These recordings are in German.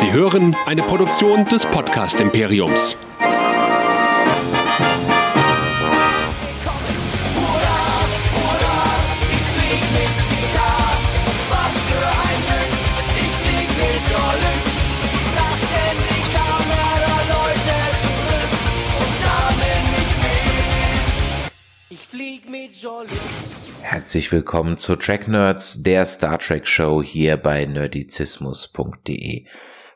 Sie hören eine Produktion des Podcast Imperiums. Herzlich willkommen zu Track Nerds, der Star Trek Show hier bei nerdizismus.de.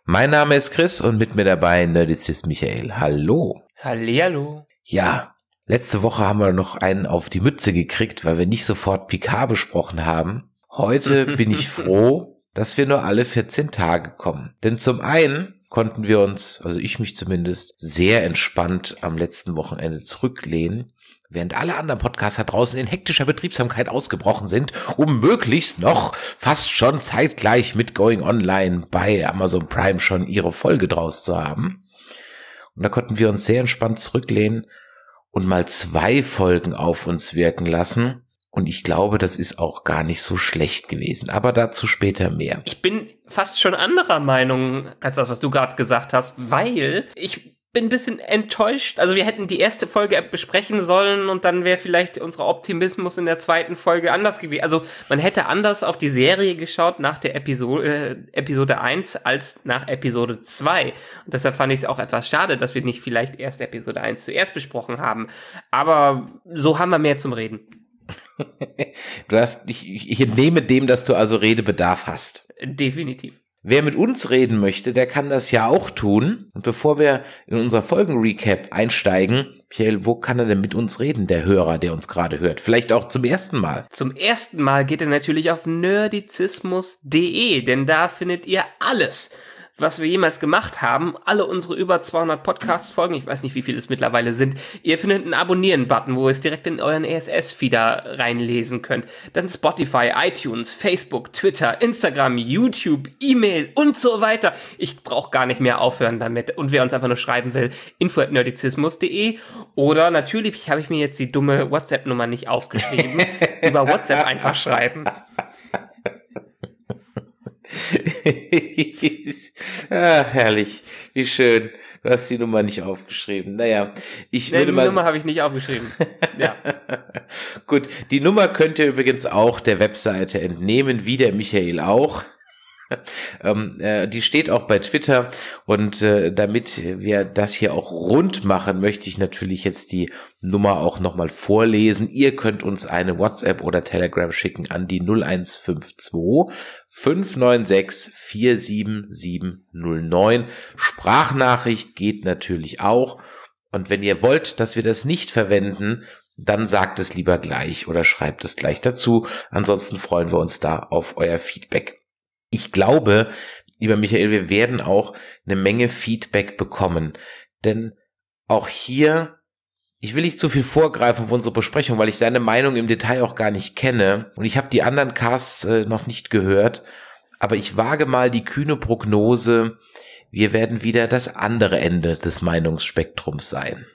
Mein Name ist Chris und mit mir dabei Nerdizist Michael. Hallo. Hallihallo. Ja, letzte Woche haben wir noch einen auf die Mütze gekriegt, weil wir nicht sofort Picard besprochen haben. Heute bin ich froh, dass wir nur alle 14 Tage kommen. Denn zum einen konnten wir uns, also ich mich zumindest, sehr entspannt am letzten Wochenende zurücklehnen während alle anderen Podcaster draußen in hektischer Betriebsamkeit ausgebrochen sind, um möglichst noch fast schon zeitgleich mit Going Online bei Amazon Prime schon ihre Folge draus zu haben. Und da konnten wir uns sehr entspannt zurücklehnen und mal zwei Folgen auf uns wirken lassen. Und ich glaube, das ist auch gar nicht so schlecht gewesen. Aber dazu später mehr. Ich bin fast schon anderer Meinung als das, was du gerade gesagt hast, weil ich bin ein bisschen enttäuscht. Also wir hätten die erste Folge besprechen sollen und dann wäre vielleicht unser Optimismus in der zweiten Folge anders gewesen. Also man hätte anders auf die Serie geschaut nach der Episode, äh, Episode 1 als nach Episode 2. Und deshalb fand ich es auch etwas schade, dass wir nicht vielleicht erst Episode 1 zuerst besprochen haben. Aber so haben wir mehr zum Reden. du hast, ich, ich entnehme dem, dass du also Redebedarf hast. Definitiv. Wer mit uns reden möchte, der kann das ja auch tun. Und bevor wir in unser Folgenrecap einsteigen, Michael, wo kann er denn mit uns reden, der Hörer, der uns gerade hört? Vielleicht auch zum ersten Mal. Zum ersten Mal geht er natürlich auf nerdizismus.de, denn da findet ihr alles was wir jemals gemacht haben. Alle unsere über 200 Podcast-Folgen, ich weiß nicht, wie viele es mittlerweile sind, ihr findet einen Abonnieren-Button, wo ihr es direkt in euren ESS-Feeder reinlesen könnt. Dann Spotify, iTunes, Facebook, Twitter, Instagram, YouTube, E-Mail und so weiter. Ich brauche gar nicht mehr aufhören damit. Und wer uns einfach nur schreiben will, info.nerdizismus.de oder natürlich habe ich mir jetzt die dumme WhatsApp-Nummer nicht aufgeschrieben. über WhatsApp einfach schreiben. ah, herrlich, wie schön. Du hast die Nummer nicht aufgeschrieben. Naja, ich nee, würde die mal. Die Nummer habe ich nicht aufgeschrieben. ja. Gut, die Nummer könnt ihr übrigens auch der Webseite entnehmen, wie der Michael auch. ähm, äh, die steht auch bei Twitter. Und äh, damit wir das hier auch rund machen, möchte ich natürlich jetzt die Nummer auch nochmal vorlesen. Ihr könnt uns eine WhatsApp oder Telegram schicken an die 0152 596 47709. Sprachnachricht geht natürlich auch. Und wenn ihr wollt, dass wir das nicht verwenden, dann sagt es lieber gleich oder schreibt es gleich dazu. Ansonsten freuen wir uns da auf euer Feedback ich glaube, lieber Michael, wir werden auch eine Menge Feedback bekommen. Denn auch hier, ich will nicht zu viel vorgreifen auf unsere Besprechung, weil ich seine Meinung im Detail auch gar nicht kenne. Und ich habe die anderen Casts äh, noch nicht gehört. Aber ich wage mal die kühne Prognose, wir werden wieder das andere Ende des Meinungsspektrums sein.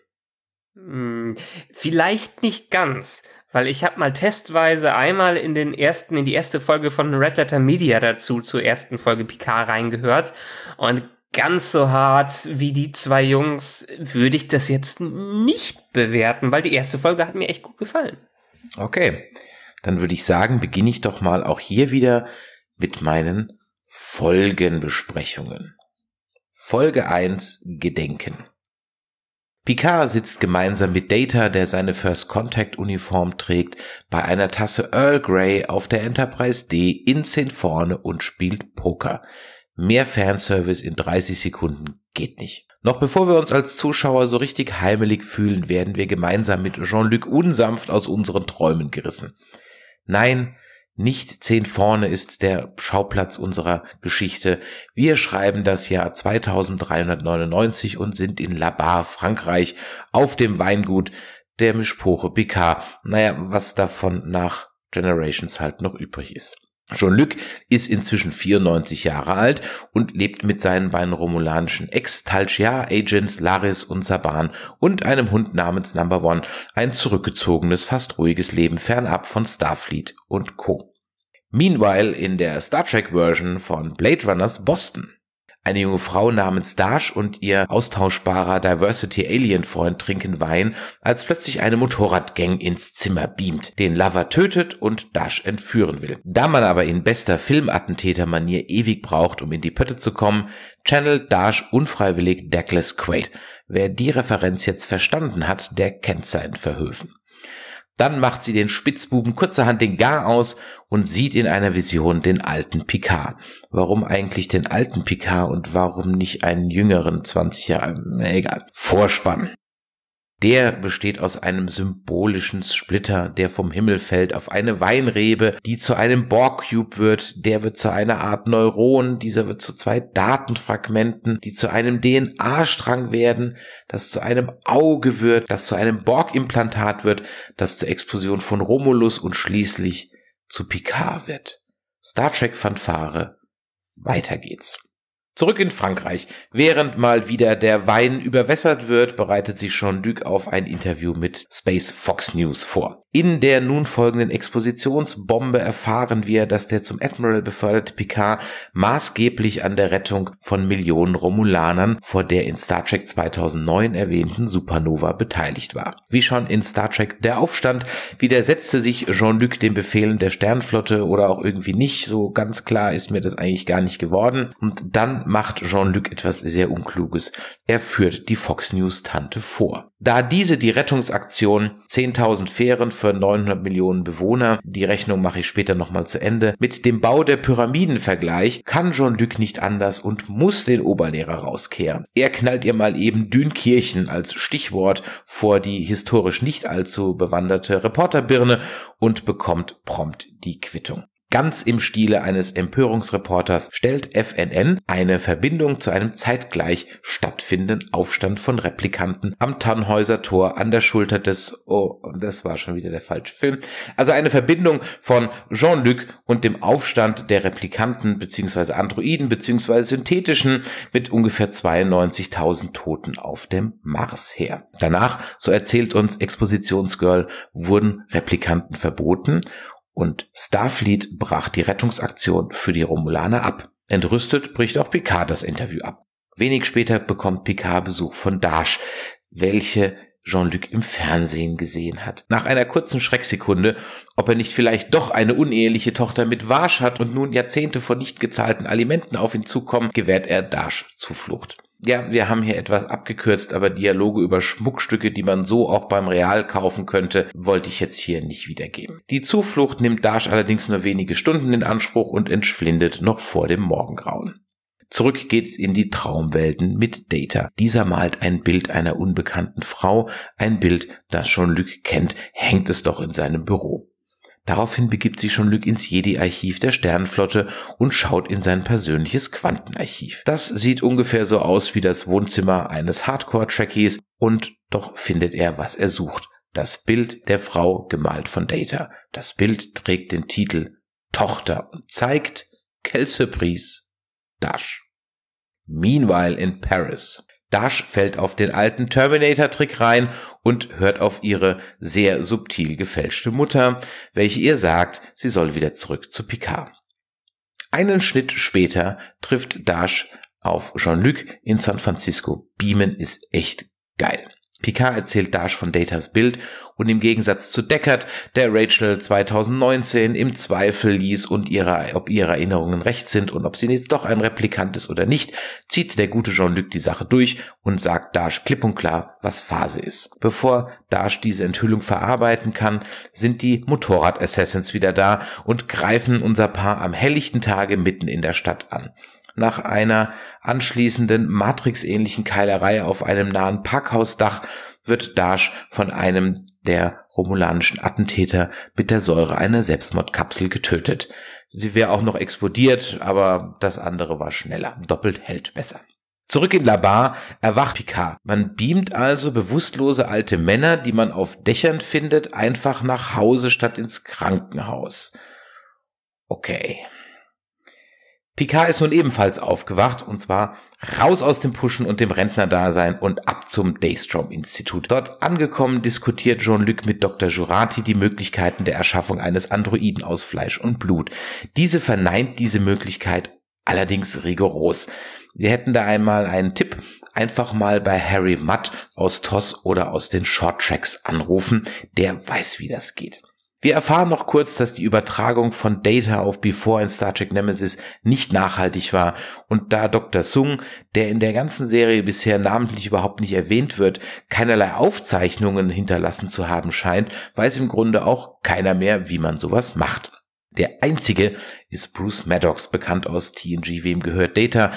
Hm, vielleicht nicht ganz weil ich habe mal testweise einmal in den ersten, in die erste Folge von Red Letter Media dazu zur ersten Folge Picard reingehört und ganz so hart wie die zwei Jungs würde ich das jetzt nicht bewerten, weil die erste Folge hat mir echt gut gefallen. Okay, dann würde ich sagen, beginne ich doch mal auch hier wieder mit meinen Folgenbesprechungen. Folge 1 Gedenken. Picard sitzt gemeinsam mit Data, der seine First Contact Uniform trägt, bei einer Tasse Earl Grey auf der Enterprise D in 10 vorne und spielt Poker. Mehr Fanservice in 30 Sekunden geht nicht. Noch bevor wir uns als Zuschauer so richtig heimelig fühlen, werden wir gemeinsam mit Jean-Luc unsanft aus unseren Träumen gerissen. Nein, nicht zehn vorne ist der Schauplatz unserer Geschichte. Wir schreiben das Jahr 2399 und sind in Labar, Frankreich, auf dem Weingut der Mischpoche Picard. Naja, was davon nach Generations halt noch übrig ist. Jean-Luc ist inzwischen 94 Jahre alt und lebt mit seinen beiden romulanischen Ex-Talchia-Agents Laris und Saban und einem Hund namens Number One ein zurückgezogenes, fast ruhiges Leben fernab von Starfleet und Co. Meanwhile in der Star Trek-Version von Blade Runners Boston. Eine junge Frau namens Dash und ihr austauschbarer Diversity-Alien-Freund trinken Wein, als plötzlich eine Motorradgang ins Zimmer beamt, den Lover tötet und Dash entführen will. Da man aber in bester Filmattentäter-Manier ewig braucht, um in die Pötte zu kommen, channelt Dash unfreiwillig Douglas Quaid. Wer die Referenz jetzt verstanden hat, der kennt seinen Verhöfen. Dann macht sie den Spitzbuben kurzerhand den Gar aus und sieht in einer Vision den alten Picard. Warum eigentlich den alten Picard und warum nicht einen jüngeren 20 Jahre? Äh, egal. Vorspann. Der besteht aus einem symbolischen Splitter, der vom Himmel fällt auf eine Weinrebe, die zu einem Borg-Cube wird, der wird zu einer Art Neuron, dieser wird zu zwei Datenfragmenten, die zu einem DNA-Strang werden, das zu einem Auge wird, das zu einem Borg-Implantat wird, das zur Explosion von Romulus und schließlich zu Picard wird. Star Trek Fanfare. Weiter geht's. Zurück in Frankreich. Während mal wieder der Wein überwässert wird, bereitet sich Jean-Luc auf ein Interview mit Space Fox News vor. In der nun folgenden Expositionsbombe erfahren wir, dass der zum Admiral beförderte Picard maßgeblich an der Rettung von Millionen Romulanern vor der in Star Trek 2009 erwähnten Supernova beteiligt war. Wie schon in Star Trek Der Aufstand widersetzte sich Jean-Luc den Befehlen der Sternflotte oder auch irgendwie nicht, so ganz klar ist mir das eigentlich gar nicht geworden. Und dann macht Jean-Luc etwas sehr Unkluges. Er führt die Fox News Tante vor. Da diese die Rettungsaktion 10.000 Fähren für 900 Millionen Bewohner, die Rechnung mache ich später nochmal zu Ende, mit dem Bau der Pyramiden vergleicht, kann Jean-Luc nicht anders und muss den Oberlehrer rauskehren. Er knallt ihr mal eben Dünkirchen als Stichwort vor die historisch nicht allzu bewanderte Reporterbirne und bekommt prompt die Quittung. Ganz im Stile eines Empörungsreporters stellt FNN eine Verbindung zu einem zeitgleich stattfindenden Aufstand von Replikanten am Tannhäuser Tor an der Schulter des, oh, das war schon wieder der falsche Film. Also eine Verbindung von Jean-Luc und dem Aufstand der Replikanten bzw. Androiden bzw. synthetischen mit ungefähr 92.000 Toten auf dem Mars her. Danach, so erzählt uns Expositionsgirl, wurden Replikanten verboten und Starfleet brach die Rettungsaktion für die Romulaner ab. Entrüstet bricht auch Picard das Interview ab. Wenig später bekommt Picard Besuch von Dash, welche Jean-Luc im Fernsehen gesehen hat. Nach einer kurzen Schrecksekunde, ob er nicht vielleicht doch eine uneheliche Tochter mit Warsch hat und nun Jahrzehnte von nicht gezahlten Alimenten auf ihn zukommen, gewährt er Dash Zuflucht. Ja, wir haben hier etwas abgekürzt, aber Dialoge über Schmuckstücke, die man so auch beim Real kaufen könnte, wollte ich jetzt hier nicht wiedergeben. Die Zuflucht nimmt Dash allerdings nur wenige Stunden in Anspruch und entschwindet noch vor dem Morgengrauen. Zurück geht's in die Traumwelten mit Data. Dieser malt ein Bild einer unbekannten Frau, ein Bild, das schon Luke kennt, hängt es doch in seinem Büro. Daraufhin begibt sich schon Lück ins Jedi-Archiv der Sternenflotte und schaut in sein persönliches Quantenarchiv. Das sieht ungefähr so aus wie das Wohnzimmer eines Hardcore-Trekkies und doch findet er, was er sucht. Das Bild der Frau gemalt von Data. Das Bild trägt den Titel Tochter und zeigt Kelsey Priest Dash. Meanwhile in Paris. Dash fällt auf den alten Terminator-Trick rein und hört auf ihre sehr subtil gefälschte Mutter, welche ihr sagt, sie soll wieder zurück zu Picard. Einen Schnitt später trifft Dash auf Jean-Luc in San Francisco. Beamen ist echt geil. Picard erzählt Dash von Datas Bild und im Gegensatz zu Deckard, der Rachel 2019 im Zweifel ließ und ihre, ob ihre Erinnerungen recht sind und ob sie jetzt doch ein Replikant ist oder nicht, zieht der gute Jean-Luc die Sache durch und sagt Dash klipp und klar, was Phase ist. Bevor Dash diese Enthüllung verarbeiten kann, sind die Motorrad-Assassins wieder da und greifen unser Paar am helllichten Tage mitten in der Stadt an nach einer anschließenden Matrix-ähnlichen Keilerei auf einem nahen Parkhausdach wird Dash von einem der romulanischen Attentäter mit der Säure einer Selbstmordkapsel getötet. Sie wäre auch noch explodiert, aber das andere war schneller. Doppelt hält besser. Zurück in Labar erwacht Picard. Man beamt also bewusstlose alte Männer, die man auf Dächern findet, einfach nach Hause statt ins Krankenhaus. Okay. Picard ist nun ebenfalls aufgewacht und zwar raus aus dem Pushen und dem Rentnerdasein und ab zum Daystrom-Institut. Dort angekommen diskutiert Jean-Luc mit Dr. Jurati die Möglichkeiten der Erschaffung eines Androiden aus Fleisch und Blut. Diese verneint diese Möglichkeit allerdings rigoros. Wir hätten da einmal einen Tipp, einfach mal bei Harry Mutt aus TOS oder aus den Short Tracks anrufen, der weiß, wie das geht. Wir erfahren noch kurz, dass die Übertragung von Data auf Before in Star Trek Nemesis nicht nachhaltig war und da Dr. Sung, der in der ganzen Serie bisher namentlich überhaupt nicht erwähnt wird, keinerlei Aufzeichnungen hinterlassen zu haben scheint, weiß im Grunde auch keiner mehr, wie man sowas macht. Der einzige ist Bruce Maddox, bekannt aus TNG, wem gehört Data,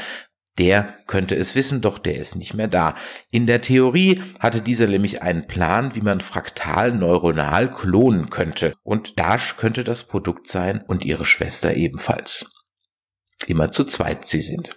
der könnte es wissen, doch der ist nicht mehr da. In der Theorie hatte dieser nämlich einen Plan, wie man fraktal neuronal klonen könnte. Und Dash könnte das Produkt sein und ihre Schwester ebenfalls. Immer zu zweit sie sind.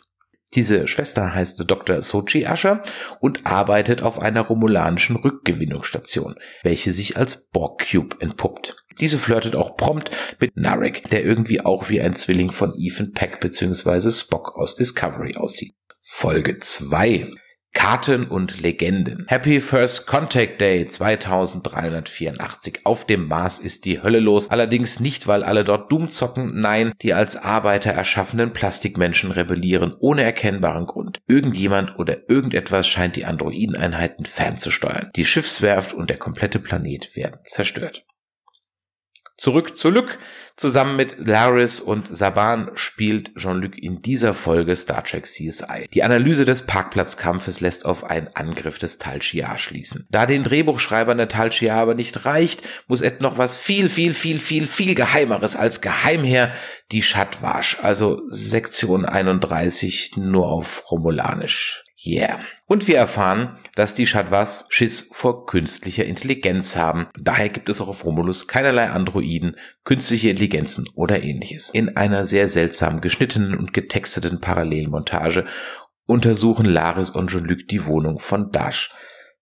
Diese Schwester heißt Dr. Sochi Asher und arbeitet auf einer romulanischen Rückgewinnungsstation, welche sich als Borg Cube entpuppt. Diese flirtet auch prompt mit Narek, der irgendwie auch wie ein Zwilling von Ethan Peck bzw. Spock aus Discovery aussieht. Folge 2. Karten und Legenden. Happy First Contact Day 2384. Auf dem Mars ist die Hölle los. Allerdings nicht, weil alle dort Doom zocken, nein, die als Arbeiter erschaffenen Plastikmenschen rebellieren, ohne erkennbaren Grund. Irgendjemand oder irgendetwas scheint die Androideneinheiten fernzusteuern. Die Schiffswerft und der komplette Planet werden zerstört. Zurück zu Luke. Zusammen mit Laris und Saban spielt Jean-Luc in dieser Folge Star Trek CSI. Die Analyse des Parkplatzkampfes lässt auf einen Angriff des Tal Shiar schließen. Da den Drehbuchschreibern der Tal Shiar aber nicht reicht, muss Ed noch was viel, viel, viel, viel, viel Geheimeres als Geheimherr, die Shatwash, also Sektion 31 nur auf Romulanisch Yeah. Und wir erfahren, dass die Shadwas Schiss vor künstlicher Intelligenz haben. Daher gibt es auch auf Romulus keinerlei Androiden, künstliche Intelligenzen oder ähnliches. In einer sehr seltsam geschnittenen und getexteten Parallelmontage untersuchen Laris und Jean-Luc die Wohnung von Dash.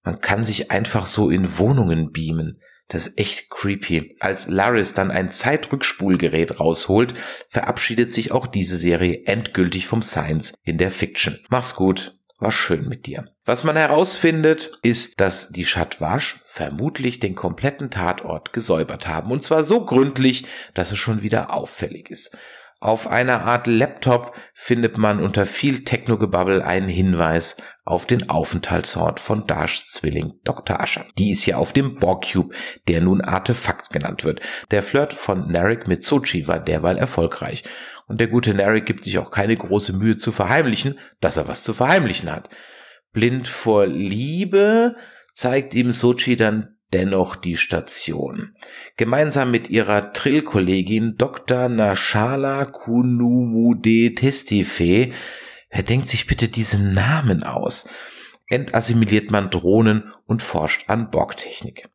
Man kann sich einfach so in Wohnungen beamen. Das ist echt creepy. Als Laris dann ein Zeitrückspulgerät rausholt, verabschiedet sich auch diese Serie endgültig vom Science in der Fiction. Mach's gut. War schön mit dir. Was man herausfindet, ist, dass die Chatwasch vermutlich den kompletten Tatort gesäubert haben. Und zwar so gründlich, dass es schon wieder auffällig ist. Auf einer Art Laptop findet man unter viel Technogebabbel einen Hinweis auf den Aufenthaltsort von Dash Zwilling Dr. Ascher. Die ist hier auf dem Borg-Cube, der nun Artefakt genannt wird. Der Flirt von Narek mit Sochi war derweil erfolgreich und der gute Larry gibt sich auch keine große Mühe zu verheimlichen, dass er was zu verheimlichen hat. Blind vor Liebe zeigt ihm Sochi dann dennoch die Station. Gemeinsam mit ihrer Trill-Kollegin Dr. Nashala Kunumude Testife, wer denkt sich bitte diesen Namen aus? Entassimiliert man Drohnen und forscht an Borgtechnik.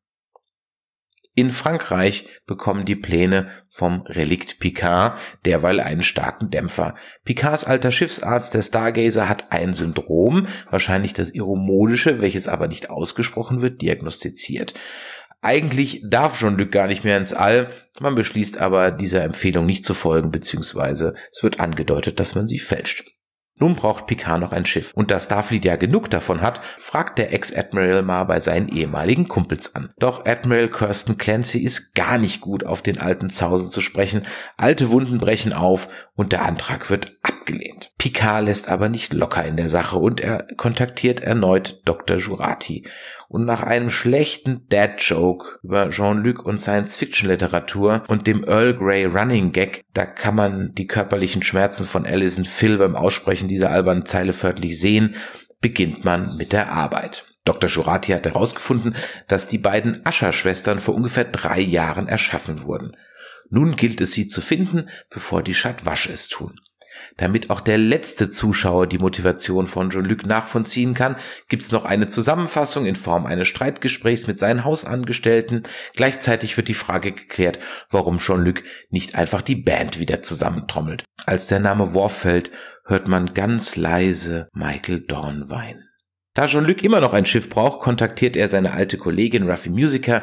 In Frankreich bekommen die Pläne vom Relikt Picard derweil einen starken Dämpfer. Picards alter Schiffsarzt, der Stargazer, hat ein Syndrom, wahrscheinlich das Iromodische, welches aber nicht ausgesprochen wird, diagnostiziert. Eigentlich darf Jean-Luc gar nicht mehr ins All, man beschließt aber, dieser Empfehlung nicht zu folgen, beziehungsweise es wird angedeutet, dass man sie fälscht. Nun braucht Picard noch ein Schiff. Und da Starfleet ja genug davon hat, fragt der Ex-Admiral mal bei seinen ehemaligen Kumpels an. Doch Admiral Kirsten Clancy ist gar nicht gut auf den alten Zausel zu sprechen. Alte Wunden brechen auf und der Antrag wird abgelehnt. Picard lässt aber nicht locker in der Sache und er kontaktiert erneut Dr. Jurati. Und nach einem schlechten Dad-Joke über Jean-Luc und Science-Fiction-Literatur und dem Earl Grey Running Gag, da kann man die körperlichen Schmerzen von Alice und Phil beim Aussprechen dieser albernen Zeile förmlich sehen, beginnt man mit der Arbeit. Dr. Jurati hat herausgefunden, dass die beiden Ascher-Schwestern vor ungefähr drei Jahren erschaffen wurden. Nun gilt es, sie zu finden, bevor die Stadt wasch es tun. Damit auch der letzte Zuschauer die Motivation von Jean-Luc nachvollziehen kann, gibt's noch eine Zusammenfassung in Form eines Streitgesprächs mit seinen Hausangestellten. Gleichzeitig wird die Frage geklärt, warum Jean-Luc nicht einfach die Band wieder zusammentrommelt. Als der Name Warfeld hört man ganz leise Michael Dorn weinen. Da Jean-Luc immer noch ein Schiff braucht, kontaktiert er seine alte Kollegin Ruffy Musica,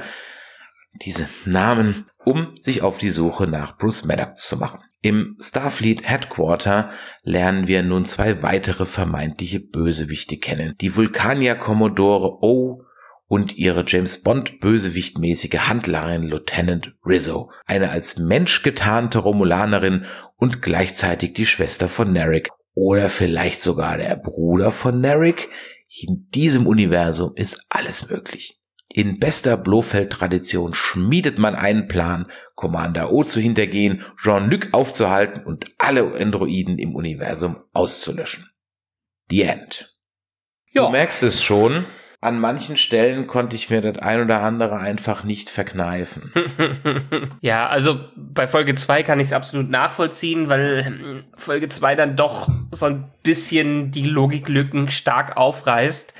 diese Namen, um sich auf die Suche nach Bruce Maddox zu machen. Im Starfleet Headquarter lernen wir nun zwei weitere vermeintliche Bösewichte kennen. Die Vulkanier Commodore O und ihre James Bond Bösewichtmäßige Handlerin Lieutenant Rizzo, eine als Mensch getarnte Romulanerin und gleichzeitig die Schwester von Narek oder vielleicht sogar der Bruder von Narek. In diesem Universum ist alles möglich. In bester Blofeld-Tradition schmiedet man einen Plan, Commander O zu hintergehen, Jean-Luc aufzuhalten und alle Androiden im Universum auszulöschen. The End. Jo. Du merkst es schon, an manchen Stellen konnte ich mir das ein oder andere einfach nicht verkneifen. ja, also bei Folge 2 kann ich es absolut nachvollziehen, weil hm, Folge 2 dann doch so ein bisschen die Logiklücken stark aufreißt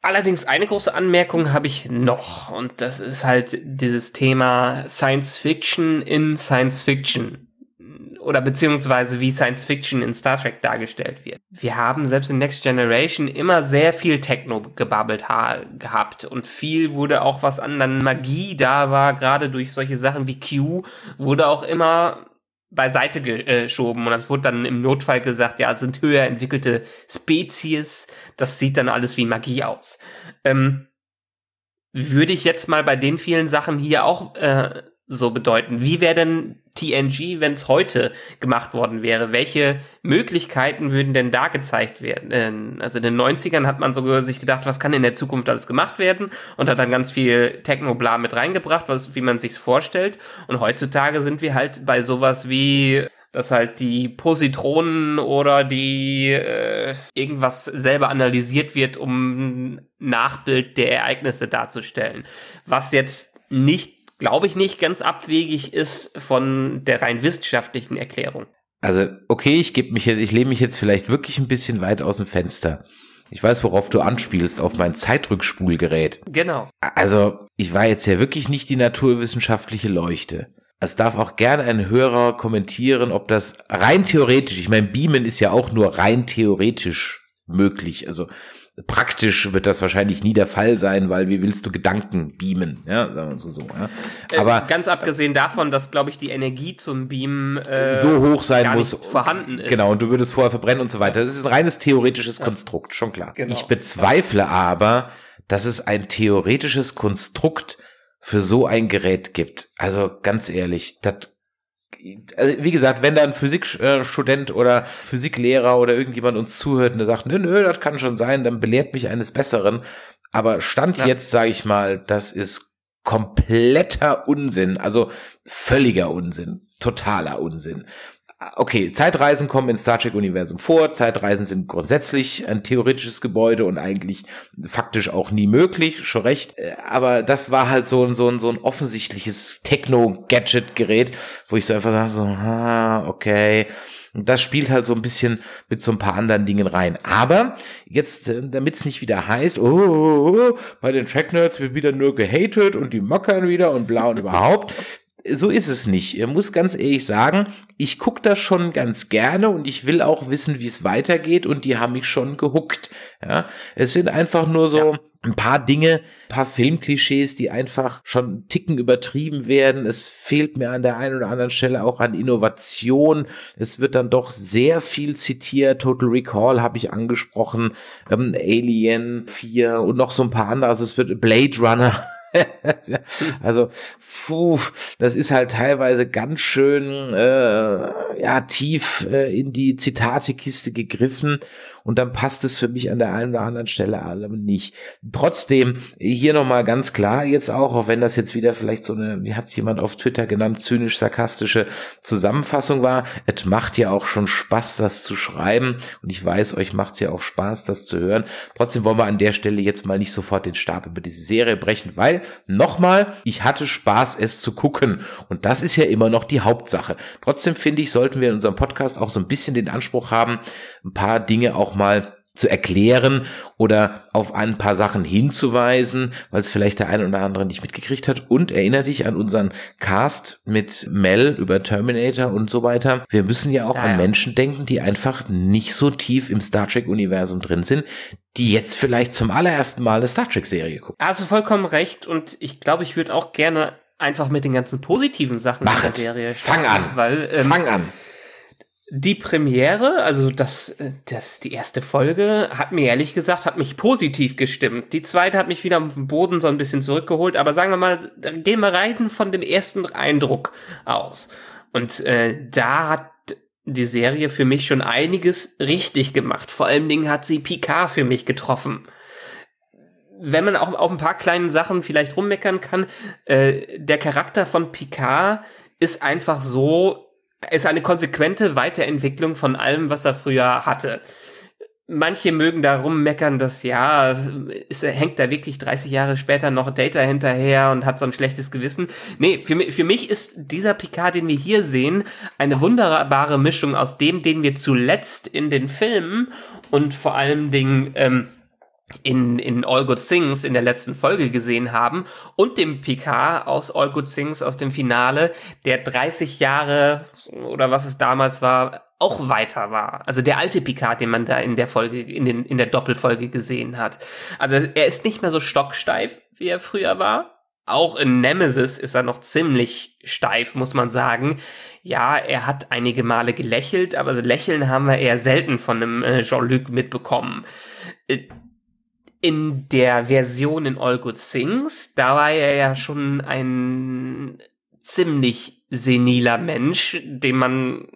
Allerdings eine große Anmerkung habe ich noch und das ist halt dieses Thema Science Fiction in Science Fiction oder beziehungsweise wie Science Fiction in Star Trek dargestellt wird. Wir haben selbst in Next Generation immer sehr viel Techno gebabbelt gehabt und viel wurde auch was an dann Magie da war, gerade durch solche Sachen wie Q wurde auch immer beiseite äh, geschoben und es wurde dann im Notfall gesagt, ja, es sind höher entwickelte Spezies, das sieht dann alles wie Magie aus. Ähm, würde ich jetzt mal bei den vielen Sachen hier auch äh, so bedeuten. Wie wäre denn TNG, wenn es heute gemacht worden wäre? Welche Möglichkeiten würden denn da gezeigt werden? Ähm, also in den 90ern hat man sogar sich gedacht, was kann in der Zukunft alles gemacht werden? Und hat dann ganz viel Technobla mit reingebracht, was, wie man sich's vorstellt. Und heutzutage sind wir halt bei sowas wie dass halt die Positronen oder die äh, irgendwas selber analysiert wird, um ein Nachbild der Ereignisse darzustellen. Was jetzt nicht glaube ich, nicht ganz abwegig ist von der rein wissenschaftlichen Erklärung. Also, okay, ich gebe mich jetzt, ich lehne mich jetzt vielleicht wirklich ein bisschen weit aus dem Fenster. Ich weiß, worauf du anspielst, auf mein Zeitrückspulgerät. Genau. Also, ich war jetzt ja wirklich nicht die naturwissenschaftliche Leuchte. Es darf auch gerne ein Hörer kommentieren, ob das rein theoretisch, ich meine, Beamen ist ja auch nur rein theoretisch möglich. Also, praktisch wird das wahrscheinlich nie der Fall sein, weil wie willst du Gedanken beamen? Ja, sagen wir so. so ja. Äh, aber äh, ganz abgesehen davon, dass glaube ich die Energie zum Beamen äh, so hoch sein muss, vorhanden ist. Genau, und du würdest vorher verbrennen und so weiter. Das ist ein reines theoretisches ja. Konstrukt, schon klar. Genau. Ich bezweifle ja. aber, dass es ein theoretisches Konstrukt für so ein Gerät gibt. Also ganz ehrlich, das also wie gesagt, wenn da ein Physikstudent oder Physiklehrer oder irgendjemand uns zuhört und sagt, nö, nö, das kann schon sein, dann belehrt mich eines Besseren. Aber Stand ja. jetzt, sage ich mal, das ist kompletter Unsinn, also völliger Unsinn, totaler Unsinn okay, Zeitreisen kommen in Star Trek-Universum vor. Zeitreisen sind grundsätzlich ein theoretisches Gebäude und eigentlich faktisch auch nie möglich, schon recht. Äh, aber das war halt so ein, so ein, so ein offensichtliches Techno-Gadget-Gerät, wo ich so einfach dachte, so, ah, okay. Und das spielt halt so ein bisschen mit so ein paar anderen Dingen rein. Aber jetzt, äh, damit es nicht wieder heißt, oh, oh, oh, oh bei den Track Nerds wird wieder nur gehatet und die mockern wieder und blau und überhaupt so ist es nicht. Ich muss ganz ehrlich sagen, ich gucke das schon ganz gerne und ich will auch wissen, wie es weitergeht und die haben mich schon gehuckt. Ja, es sind einfach nur so ja. ein paar Dinge, ein paar Filmklischees, die einfach schon ticken übertrieben werden. Es fehlt mir an der einen oder anderen Stelle auch an Innovation. Es wird dann doch sehr viel zitiert. Total Recall habe ich angesprochen, ähm, Alien 4 und noch so ein paar andere. Also es wird Blade Runner. also, puh, das ist halt teilweise ganz schön äh, ja, tief äh, in die Zitatekiste gegriffen und dann passt es für mich an der einen oder anderen Stelle allem nicht. Trotzdem, hier nochmal ganz klar, jetzt auch, auch wenn das jetzt wieder vielleicht so eine, wie hat es jemand auf Twitter genannt, zynisch-sarkastische Zusammenfassung war, es macht ja auch schon Spaß, das zu schreiben und ich weiß, euch macht es ja auch Spaß, das zu hören. Trotzdem wollen wir an der Stelle jetzt mal nicht sofort den Stab über diese Serie brechen, weil, nochmal, ich hatte Spaß, es zu gucken und das ist ja immer noch die Hauptsache. Trotzdem finde ich, sollten wir in unserem Podcast auch so ein bisschen den Anspruch haben, ein paar Dinge auch nochmal zu erklären oder auf ein paar Sachen hinzuweisen, weil es vielleicht der eine oder andere nicht mitgekriegt hat. Und erinnere dich an unseren Cast mit Mel über Terminator und so weiter. Wir müssen ja auch ja, an Menschen denken, die einfach nicht so tief im Star Trek-Universum drin sind, die jetzt vielleicht zum allerersten Mal eine Star Trek-Serie gucken. Also vollkommen recht. Und ich glaube, ich würde auch gerne einfach mit den ganzen positiven Sachen Mach der Serie. Fang an. Weil, ähm, Fang an die Premiere, also das, äh, das, die erste Folge, hat mir ehrlich gesagt, hat mich positiv gestimmt. Die zweite hat mich wieder auf den Boden so ein bisschen zurückgeholt, aber sagen wir mal, gehen wir rein von dem ersten Eindruck aus. Und äh, da hat die Serie für mich schon einiges richtig gemacht. Vor allen Dingen hat sie Picard für mich getroffen. Wenn man auch auf ein paar kleinen Sachen vielleicht rummeckern kann, äh, der Charakter von Picard ist einfach so ist eine konsequente Weiterentwicklung von allem, was er früher hatte. Manche mögen darum meckern, dass ja, ist, hängt da wirklich 30 Jahre später noch Data hinterher und hat so ein schlechtes Gewissen. Nee, für, mich, für mich ist dieser Picard, den wir hier sehen, eine wunderbare Mischung aus dem, den wir zuletzt in den Filmen und vor allen Dingen ähm, in, in All Good Things in der letzten Folge gesehen haben und dem Picard aus All Good Things aus dem Finale, der 30 Jahre oder was es damals war, auch weiter war. Also der alte Picard, den man da in der Folge, in, den, in der Doppelfolge gesehen hat. Also er ist nicht mehr so stocksteif, wie er früher war. Auch in Nemesis ist er noch ziemlich steif, muss man sagen. Ja, er hat einige Male gelächelt, aber so Lächeln haben wir eher selten von einem äh, Jean-Luc mitbekommen äh, in der Version in All Good Things, da war er ja schon ein ziemlich seniler Mensch, den man,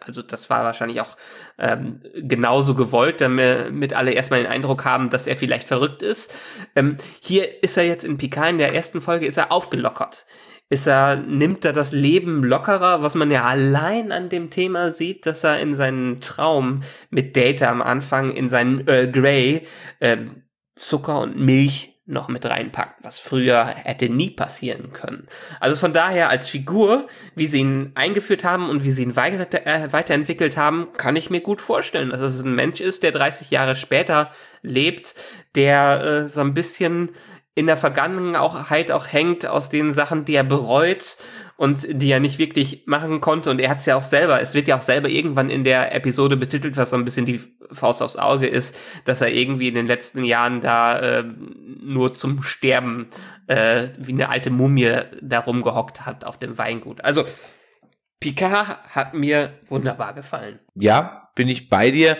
also das war wahrscheinlich auch ähm, genauso gewollt, damit alle erstmal den Eindruck haben, dass er vielleicht verrückt ist. Ähm, hier ist er jetzt in Picard, in der ersten Folge ist er aufgelockert ist er, nimmt er das Leben lockerer, was man ja allein an dem Thema sieht, dass er in seinem Traum mit Data am Anfang in seinen Earl Grey ähm, Zucker und Milch noch mit reinpackt, was früher hätte nie passieren können. Also von daher als Figur, wie sie ihn eingeführt haben und wie sie ihn weiter, äh, weiterentwickelt haben, kann ich mir gut vorstellen, dass es ein Mensch ist, der 30 Jahre später lebt, der äh, so ein bisschen in der Vergangenheit auch hängt aus den Sachen, die er bereut, und die er nicht wirklich machen konnte. Und er hat es ja auch selber, es wird ja auch selber irgendwann in der Episode betitelt, was so ein bisschen die Faust aufs Auge ist, dass er irgendwie in den letzten Jahren da äh, nur zum Sterben äh, wie eine alte Mumie darum gehockt hat auf dem Weingut. Also Picard hat mir wunderbar gefallen. Ja, bin ich bei dir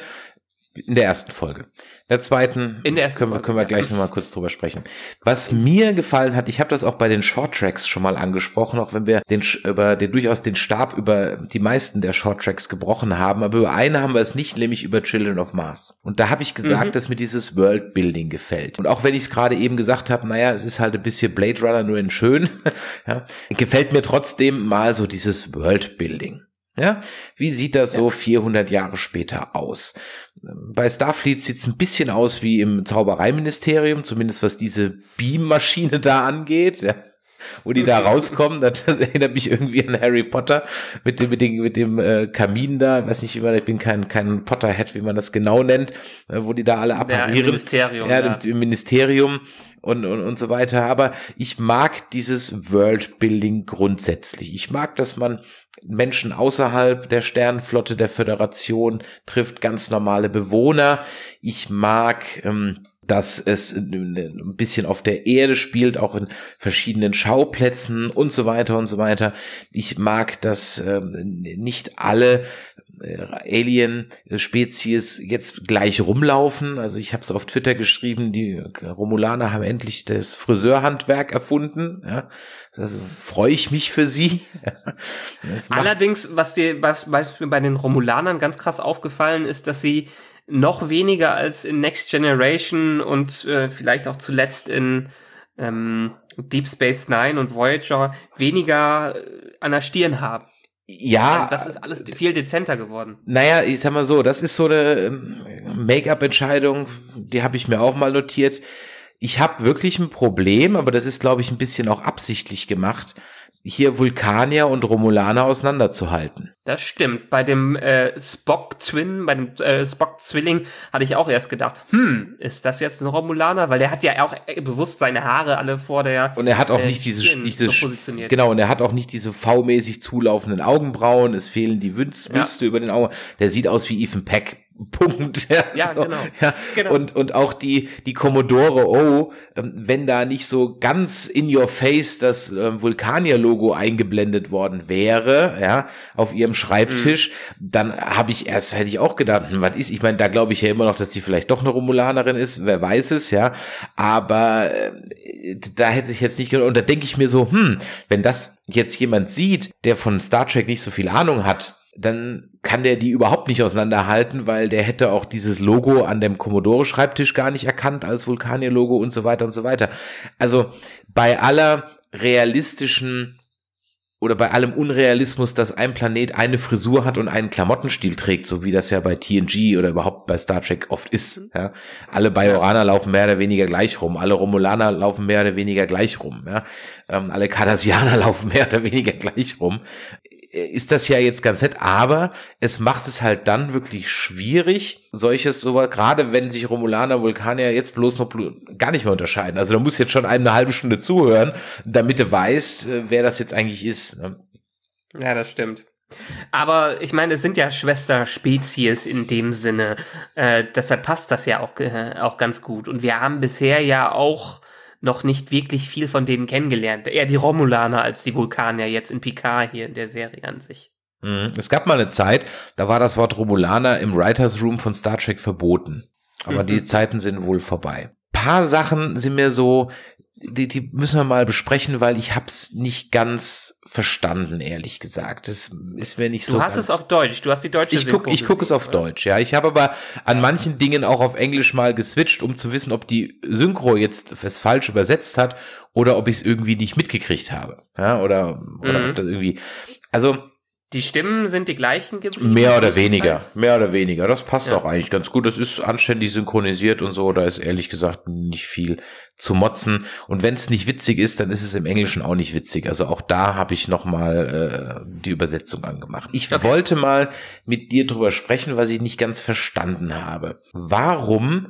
in der ersten Folge der zweiten in der ersten können, wir, können wir gleich nochmal kurz drüber sprechen. Was mir gefallen hat, ich habe das auch bei den Short Tracks schon mal angesprochen, auch wenn wir den, über den, durchaus den Stab über die meisten der Short Tracks gebrochen haben, aber über eine haben wir es nicht, nämlich über Children of Mars. Und da habe ich gesagt, mhm. dass mir dieses Worldbuilding gefällt. Und auch wenn ich es gerade eben gesagt habe, naja, es ist halt ein bisschen Blade Runner nur in schön, ja, gefällt mir trotzdem mal so dieses Worldbuilding. Ja? Wie sieht das so 400 Jahre später aus? Ähm, bei Starfleet sieht es ein bisschen aus wie im Zaubereiministerium, zumindest was diese Beammaschine da angeht. Ja? Wo die da rauskommen, das, erinnert mich irgendwie an Harry Potter mit dem, mit dem, mit dem äh, Kamin da. Ich weiß nicht, ich bin kein, kein Potterhead, wie man das genau nennt, äh, wo die da alle apparieren. Ja, im Ministerium. Ja, Im, im Ministerium und, und, und so weiter. Aber ich mag dieses Worldbuilding grundsätzlich. Ich mag, dass man Menschen außerhalb der Sternenflotte der Föderation trifft ganz normale Bewohner. Ich mag, ähm, dass es äh, ne, ein bisschen auf der Erde spielt, auch in verschiedenen Schauplätzen und so weiter und so weiter. Ich mag, dass ähm, nicht alle äh, Alien-Spezies äh, jetzt gleich rumlaufen. Also ich habe es auf Twitter geschrieben, die Romulaner haben endlich das Friseurhandwerk erfunden. Ja, also freue ich mich für sie. Allerdings, was dir was bei den Romulanern ganz krass aufgefallen ist, dass sie noch weniger als in Next Generation und äh, vielleicht auch zuletzt in ähm, Deep Space Nine und Voyager weniger äh, an der Stirn haben. Ja. Also das ist alles äh, viel dezenter geworden. Naja, ich sag mal so, das ist so eine ähm, Make-up-Entscheidung, die habe ich mir auch mal notiert. Ich habe wirklich ein Problem, aber das ist, glaube ich, ein bisschen auch absichtlich gemacht hier Vulkanier und Romulaner auseinanderzuhalten. Das stimmt. Bei dem äh, Spock-Twin, bei dem äh, Spock-Zwilling hatte ich auch erst gedacht, hm, ist das jetzt ein Romulaner? Weil der hat ja auch äh, bewusst seine Haare alle vor der. Und er hat auch äh, nicht diese, diese so genau, und er hat auch nicht diese V-mäßig zulaufenden Augenbrauen. Es fehlen die Wünste ja. über den Augen. Der sieht aus wie Ethan Peck Punkt. Ja, ja so, genau. Ja. genau. Und, und auch die, die Commodore O, oh, ähm, wenn da nicht so ganz in your face das ähm, Vulkanier-Logo eingeblendet worden wäre, ja, auf ihrem Schreibtisch, mhm. dann habe ich erst, hätte ich auch gedacht, hm, was ist, ich meine, da glaube ich ja immer noch, dass die vielleicht doch eine Romulanerin ist, wer weiß es, ja, aber äh, da hätte ich jetzt nicht, und da denke ich mir so, hm, wenn das jetzt jemand sieht, der von Star Trek nicht so viel Ahnung hat, dann kann der die überhaupt nicht auseinanderhalten, weil der hätte auch dieses Logo an dem Commodore-Schreibtisch gar nicht erkannt als Vulkanier-Logo und so weiter und so weiter. Also bei aller realistischen oder bei allem Unrealismus, dass ein Planet eine Frisur hat und einen Klamottenstil trägt, so wie das ja bei TNG oder überhaupt bei Star Trek oft ist. Ja? Alle Bajoraner laufen mehr oder weniger gleich rum, alle Romulaner laufen mehr oder weniger gleich rum, ja? ähm, alle Cardassianer laufen mehr oder weniger gleich rum äh, ist das ja jetzt ganz nett, aber es macht es halt dann wirklich schwierig, solches so, gerade wenn sich Romulaner, Vulkanier jetzt bloß noch gar nicht mehr unterscheiden. Also da muss jetzt schon eine halbe Stunde zuhören, damit du weißt, äh, wer das jetzt eigentlich ist. Ne? Ja, das stimmt. Aber ich meine, es sind ja Schwesterspezies in dem Sinne. Äh, deshalb passt das ja auch, äh, auch ganz gut. Und wir haben bisher ja auch noch nicht wirklich viel von denen kennengelernt. Eher die Romulaner als die Vulkanier jetzt in Picard hier in der Serie an sich. Mhm. Es gab mal eine Zeit, da war das Wort Romulaner im Writers Room von Star Trek verboten. Aber mhm. die Zeiten sind wohl vorbei paar Sachen sind mir so, die, die müssen wir mal besprechen, weil ich hab's nicht ganz verstanden, ehrlich gesagt. Das ist mir nicht du so. Du hast es auf Deutsch. Du hast die deutsche. Ich gucke ich guck es auf oder? Deutsch. Ja, ich habe aber an manchen Dingen auch auf Englisch mal geswitcht, um zu wissen, ob die Synchro jetzt es falsch übersetzt hat oder ob ich es irgendwie nicht mitgekriegt habe. Ja, oder oder mhm. ob das irgendwie. Also die Stimmen sind die gleichen geblieben? Mehr oder weniger, Teils? mehr oder weniger. Das passt ja. auch eigentlich ganz gut. Das ist anständig synchronisiert und so. Da ist ehrlich gesagt nicht viel zu motzen. Und wenn es nicht witzig ist, dann ist es im Englischen auch nicht witzig. Also auch da habe ich nochmal äh, die Übersetzung angemacht. Ich okay. wollte mal mit dir drüber sprechen, was ich nicht ganz verstanden habe. Warum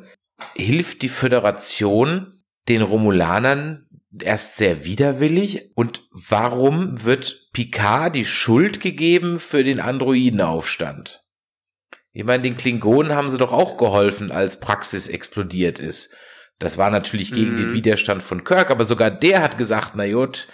hilft die Föderation den Romulanern erst sehr widerwillig. Und warum wird Picard die Schuld gegeben für den Androidenaufstand? Ich meine, den Klingonen haben sie doch auch geholfen, als Praxis explodiert ist. Das war natürlich gegen mhm. den Widerstand von Kirk, aber sogar der hat gesagt, na gut,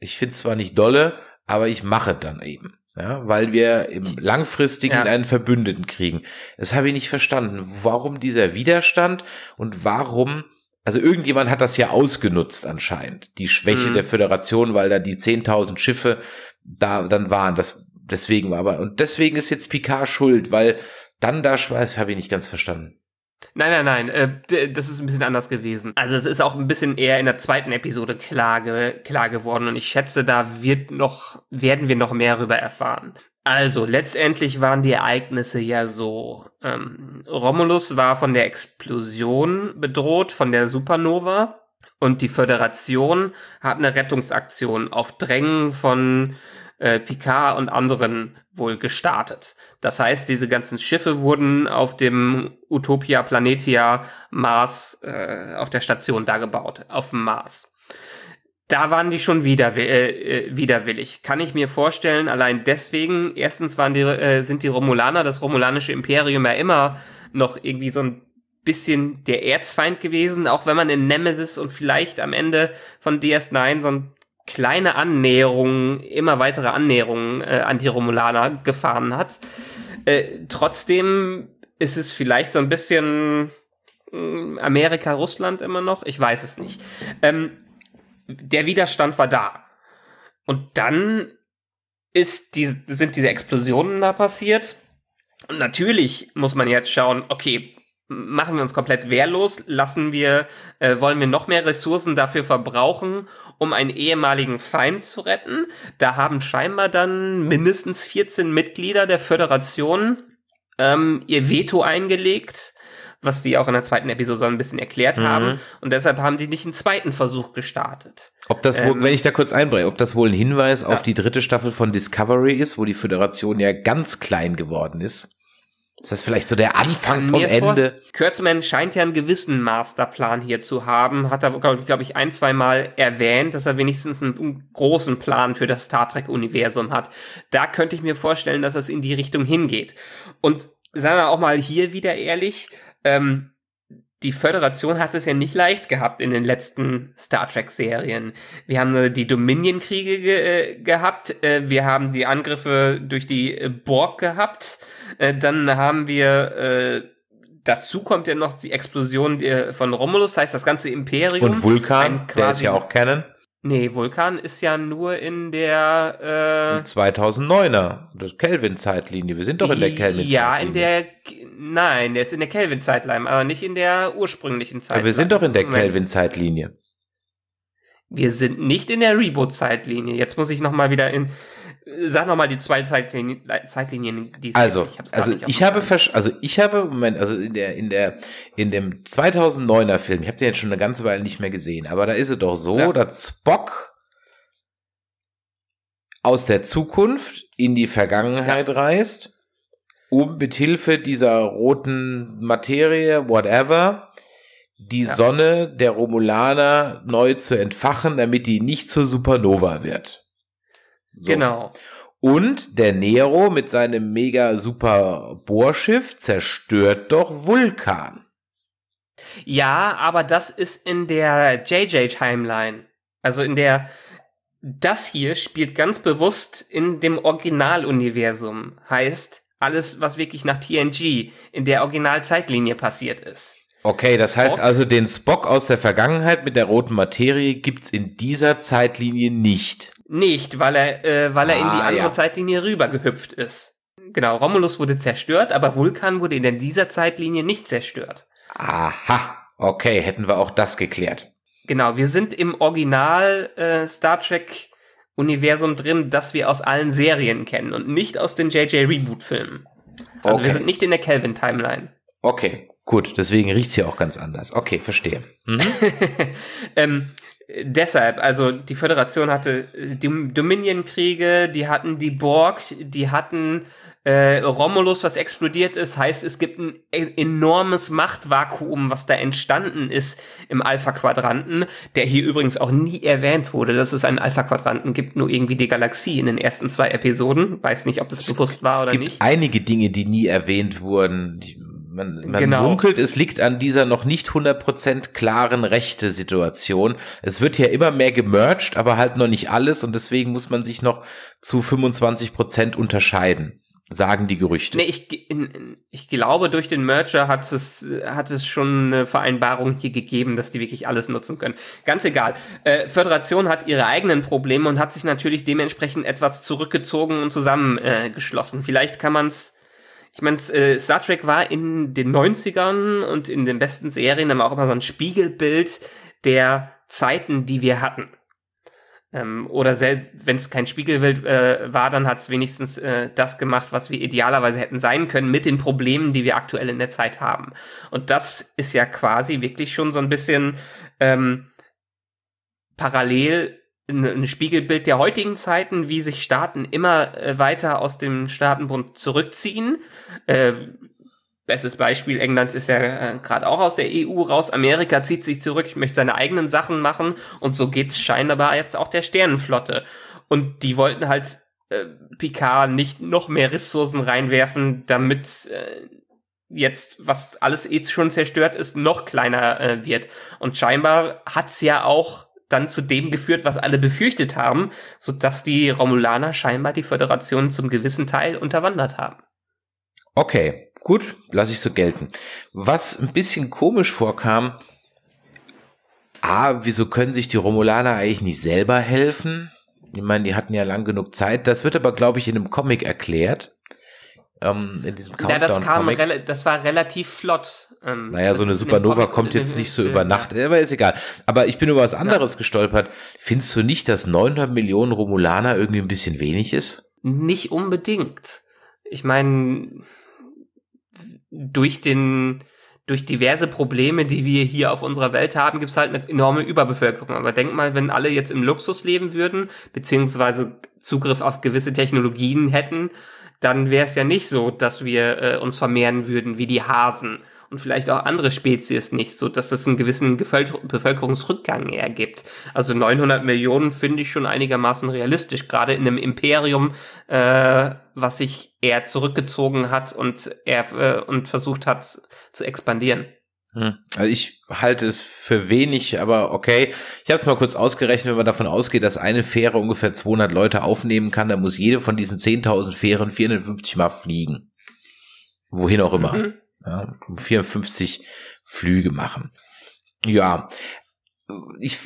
ich find's zwar nicht dolle, aber ich mache dann eben. Ja, weil wir im langfristigen ja. einen Verbündeten kriegen. Das habe ich nicht verstanden. Warum dieser Widerstand und warum also irgendjemand hat das ja ausgenutzt anscheinend, die Schwäche mhm. der Föderation, weil da die 10.000 Schiffe da dann waren. Das, deswegen war aber, und deswegen ist jetzt Picard schuld, weil dann da, das habe ich nicht ganz verstanden. Nein, nein, nein, äh, das ist ein bisschen anders gewesen. Also es ist auch ein bisschen eher in der zweiten Episode klar, klar geworden und ich schätze, da wird noch, werden wir noch mehr darüber erfahren. Also, letztendlich waren die Ereignisse ja so. Ähm, Romulus war von der Explosion bedroht, von der Supernova. Und die Föderation hat eine Rettungsaktion auf Drängen von äh, Picard und anderen wohl gestartet. Das heißt, diese ganzen Schiffe wurden auf dem Utopia Planetia Mars, äh, auf der Station da gebaut, auf dem Mars da waren die schon wieder, äh, äh, widerwillig. Kann ich mir vorstellen, allein deswegen, erstens waren die, äh, sind die Romulaner, das romulanische Imperium ja immer noch irgendwie so ein bisschen der Erzfeind gewesen, auch wenn man in Nemesis und vielleicht am Ende von DS9 so ein kleine Annäherungen, immer weitere Annäherungen äh, an die Romulaner gefahren hat. Äh, trotzdem ist es vielleicht so ein bisschen hm, Amerika, Russland immer noch. Ich weiß es nicht. Ähm, der Widerstand war da. Und dann ist die, sind diese Explosionen da passiert. Und natürlich muss man jetzt schauen, okay, machen wir uns komplett wehrlos, lassen wir, äh, wollen wir noch mehr Ressourcen dafür verbrauchen, um einen ehemaligen Feind zu retten. Da haben scheinbar dann mindestens 14 Mitglieder der Föderation ähm, ihr Veto eingelegt was die auch in der zweiten Episode so ein bisschen erklärt mhm. haben. Und deshalb haben die nicht einen zweiten Versuch gestartet. Ob das, ähm, wenn ich da kurz einbringe, ob das wohl ein Hinweis ja. auf die dritte Staffel von Discovery ist, wo die Föderation ja ganz klein geworden ist? Ist das vielleicht so der Anfang vom Ende? Kurtzman scheint ja einen gewissen Masterplan hier zu haben. Hat er, glaube ich, glaub ich, ein, zwei Mal erwähnt, dass er wenigstens einen großen Plan für das Star Trek-Universum hat. Da könnte ich mir vorstellen, dass das in die Richtung hingeht. Und sagen wir auch mal hier wieder ehrlich, ähm, die Föderation hat es ja nicht leicht gehabt in den letzten Star Trek-Serien. Wir haben die Dominion-Kriege ge äh, gehabt, äh, wir haben die Angriffe durch die äh, Borg gehabt, dann haben wir dazu kommt ja noch die Explosion von Romulus, heißt das ganze Imperium. Und Vulkan, der ist ja auch kennen. Nee, Vulkan ist ja nur in der äh, 2009er, das Kelvin-Zeitlinie. Wir sind doch in der Kelvin-Zeitlinie. Ja, in der Nein, der ist in der kelvin zeitlinie aber nicht in der ursprünglichen Zeitlinie. Aber wir sind doch in der Kelvin-Zeitlinie. Wir sind nicht in der Reboot-Zeitlinie. Jetzt muss ich nochmal wieder in. Sag nochmal die zwei Zeitlinien, Zeitlinien die also, ich hab's also ich habe also ich habe Moment also in der in der in dem 2009er Film ich habe den jetzt schon eine ganze Weile nicht mehr gesehen aber da ist es doch so ja. dass Spock aus der Zukunft in die Vergangenheit ja. reist um mit Hilfe dieser roten Materie, whatever, die ja. Sonne der Romulaner neu zu entfachen, damit die nicht zur Supernova wird. So. Genau. Und der Nero mit seinem mega super Bohrschiff zerstört doch Vulkan. Ja, aber das ist in der JJ-Timeline. Also in der, das hier spielt ganz bewusst in dem Originaluniversum. Heißt, alles, was wirklich nach TNG in der Originalzeitlinie passiert ist. Okay, das Spock. heißt also, den Spock aus der Vergangenheit mit der roten Materie gibt's in dieser Zeitlinie nicht. Nicht, weil er, äh, weil er ah, in die ah, andere ja. Zeitlinie rübergehüpft ist. Genau, Romulus wurde zerstört, aber Vulkan wurde in dieser Zeitlinie nicht zerstört. Aha, okay, hätten wir auch das geklärt. Genau, wir sind im Original äh, Star Trek Universum drin, das wir aus allen Serien kennen und nicht aus den JJ Reboot Filmen. Also okay. wir sind nicht in der Kelvin Timeline. Okay, gut, deswegen riecht es hier auch ganz anders. Okay, verstehe. Mhm. ähm, deshalb, also die Föderation hatte die Dominion-Kriege, die hatten die Borg, die hatten äh, Romulus, was explodiert ist, heißt, es gibt ein e-, enormes Machtvakuum, was da entstanden ist im Alpha-Quadranten, der hier übrigens auch nie erwähnt wurde, dass es einen Alpha-Quadranten gibt, nur irgendwie die Galaxie in den ersten zwei Episoden. Weiß nicht, ob das bewusst war oder nicht. Es gibt einige Dinge, die nie erwähnt wurden. Man, man genau. munkelt, es liegt an dieser noch nicht 100% klaren Rechte-Situation. Es wird ja immer mehr gemerged, aber halt noch nicht alles und deswegen muss man sich noch zu 25% unterscheiden. Sagen die Gerüchte. Nee, ich, ich glaube, durch den Merger hat es, hat es schon eine Vereinbarung hier gegeben, dass die wirklich alles nutzen können. Ganz egal. Äh, Föderation hat ihre eigenen Probleme und hat sich natürlich dementsprechend etwas zurückgezogen und zusammengeschlossen. Äh, Vielleicht kann man es. Ich meine, äh, Star Trek war in den 90ern und in den besten Serien aber auch immer so ein Spiegelbild der Zeiten, die wir hatten. Ähm, oder selbst wenn es kein Spiegelbild äh, war, dann hat es wenigstens äh, das gemacht, was wir idealerweise hätten sein können mit den Problemen, die wir aktuell in der Zeit haben. Und das ist ja quasi wirklich schon so ein bisschen ähm, parallel ein Spiegelbild der heutigen Zeiten, wie sich Staaten immer äh, weiter aus dem Staatenbund zurückziehen. Äh, Bestes Beispiel, England ist ja äh, gerade auch aus der EU raus, Amerika zieht sich zurück, ich möchte seine eigenen Sachen machen und so geht's scheinbar jetzt auch der Sternenflotte. Und die wollten halt äh, Picard nicht noch mehr Ressourcen reinwerfen, damit äh, jetzt, was alles eh schon zerstört ist, noch kleiner äh, wird. Und scheinbar hat's ja auch dann zu dem geführt, was alle befürchtet haben, sodass die Romulaner scheinbar die Föderation zum gewissen Teil unterwandert haben. Okay, Gut, lasse ich so gelten. Was ein bisschen komisch vorkam, ah, wieso können sich die Romulaner eigentlich nicht selber helfen? Ich meine, die hatten ja lang genug Zeit. Das wird aber, glaube ich, in einem Comic erklärt. Ähm, in diesem Countdown. Ja, das kam, das war relativ flott. Ähm, naja, so eine Supernova kommt jetzt nicht so über Nacht, ja. aber ist egal. Aber ich bin über was anderes ja. gestolpert. Findest du nicht, dass 900 Millionen Romulaner irgendwie ein bisschen wenig ist? Nicht unbedingt. Ich meine, durch den durch diverse Probleme, die wir hier auf unserer Welt haben, gibt's halt eine enorme Überbevölkerung. Aber denk mal, wenn alle jetzt im Luxus leben würden, beziehungsweise Zugriff auf gewisse Technologien hätten, dann wäre es ja nicht so, dass wir äh, uns vermehren würden wie die Hasen und vielleicht auch andere Spezies nicht, so dass es einen gewissen Bevölkerungsrückgang ergibt. Also 900 Millionen finde ich schon einigermaßen realistisch, gerade in einem Imperium, äh, was sich eher zurückgezogen hat und er äh, und versucht hat zu expandieren. Hm. Also ich halte es für wenig, aber okay. Ich habe es mal kurz ausgerechnet, wenn man davon ausgeht, dass eine Fähre ungefähr 200 Leute aufnehmen kann, dann muss jede von diesen 10.000 Fähren 450 Mal fliegen. Wohin auch immer. Mhm. Ja, 54 Flüge machen. Ja, ich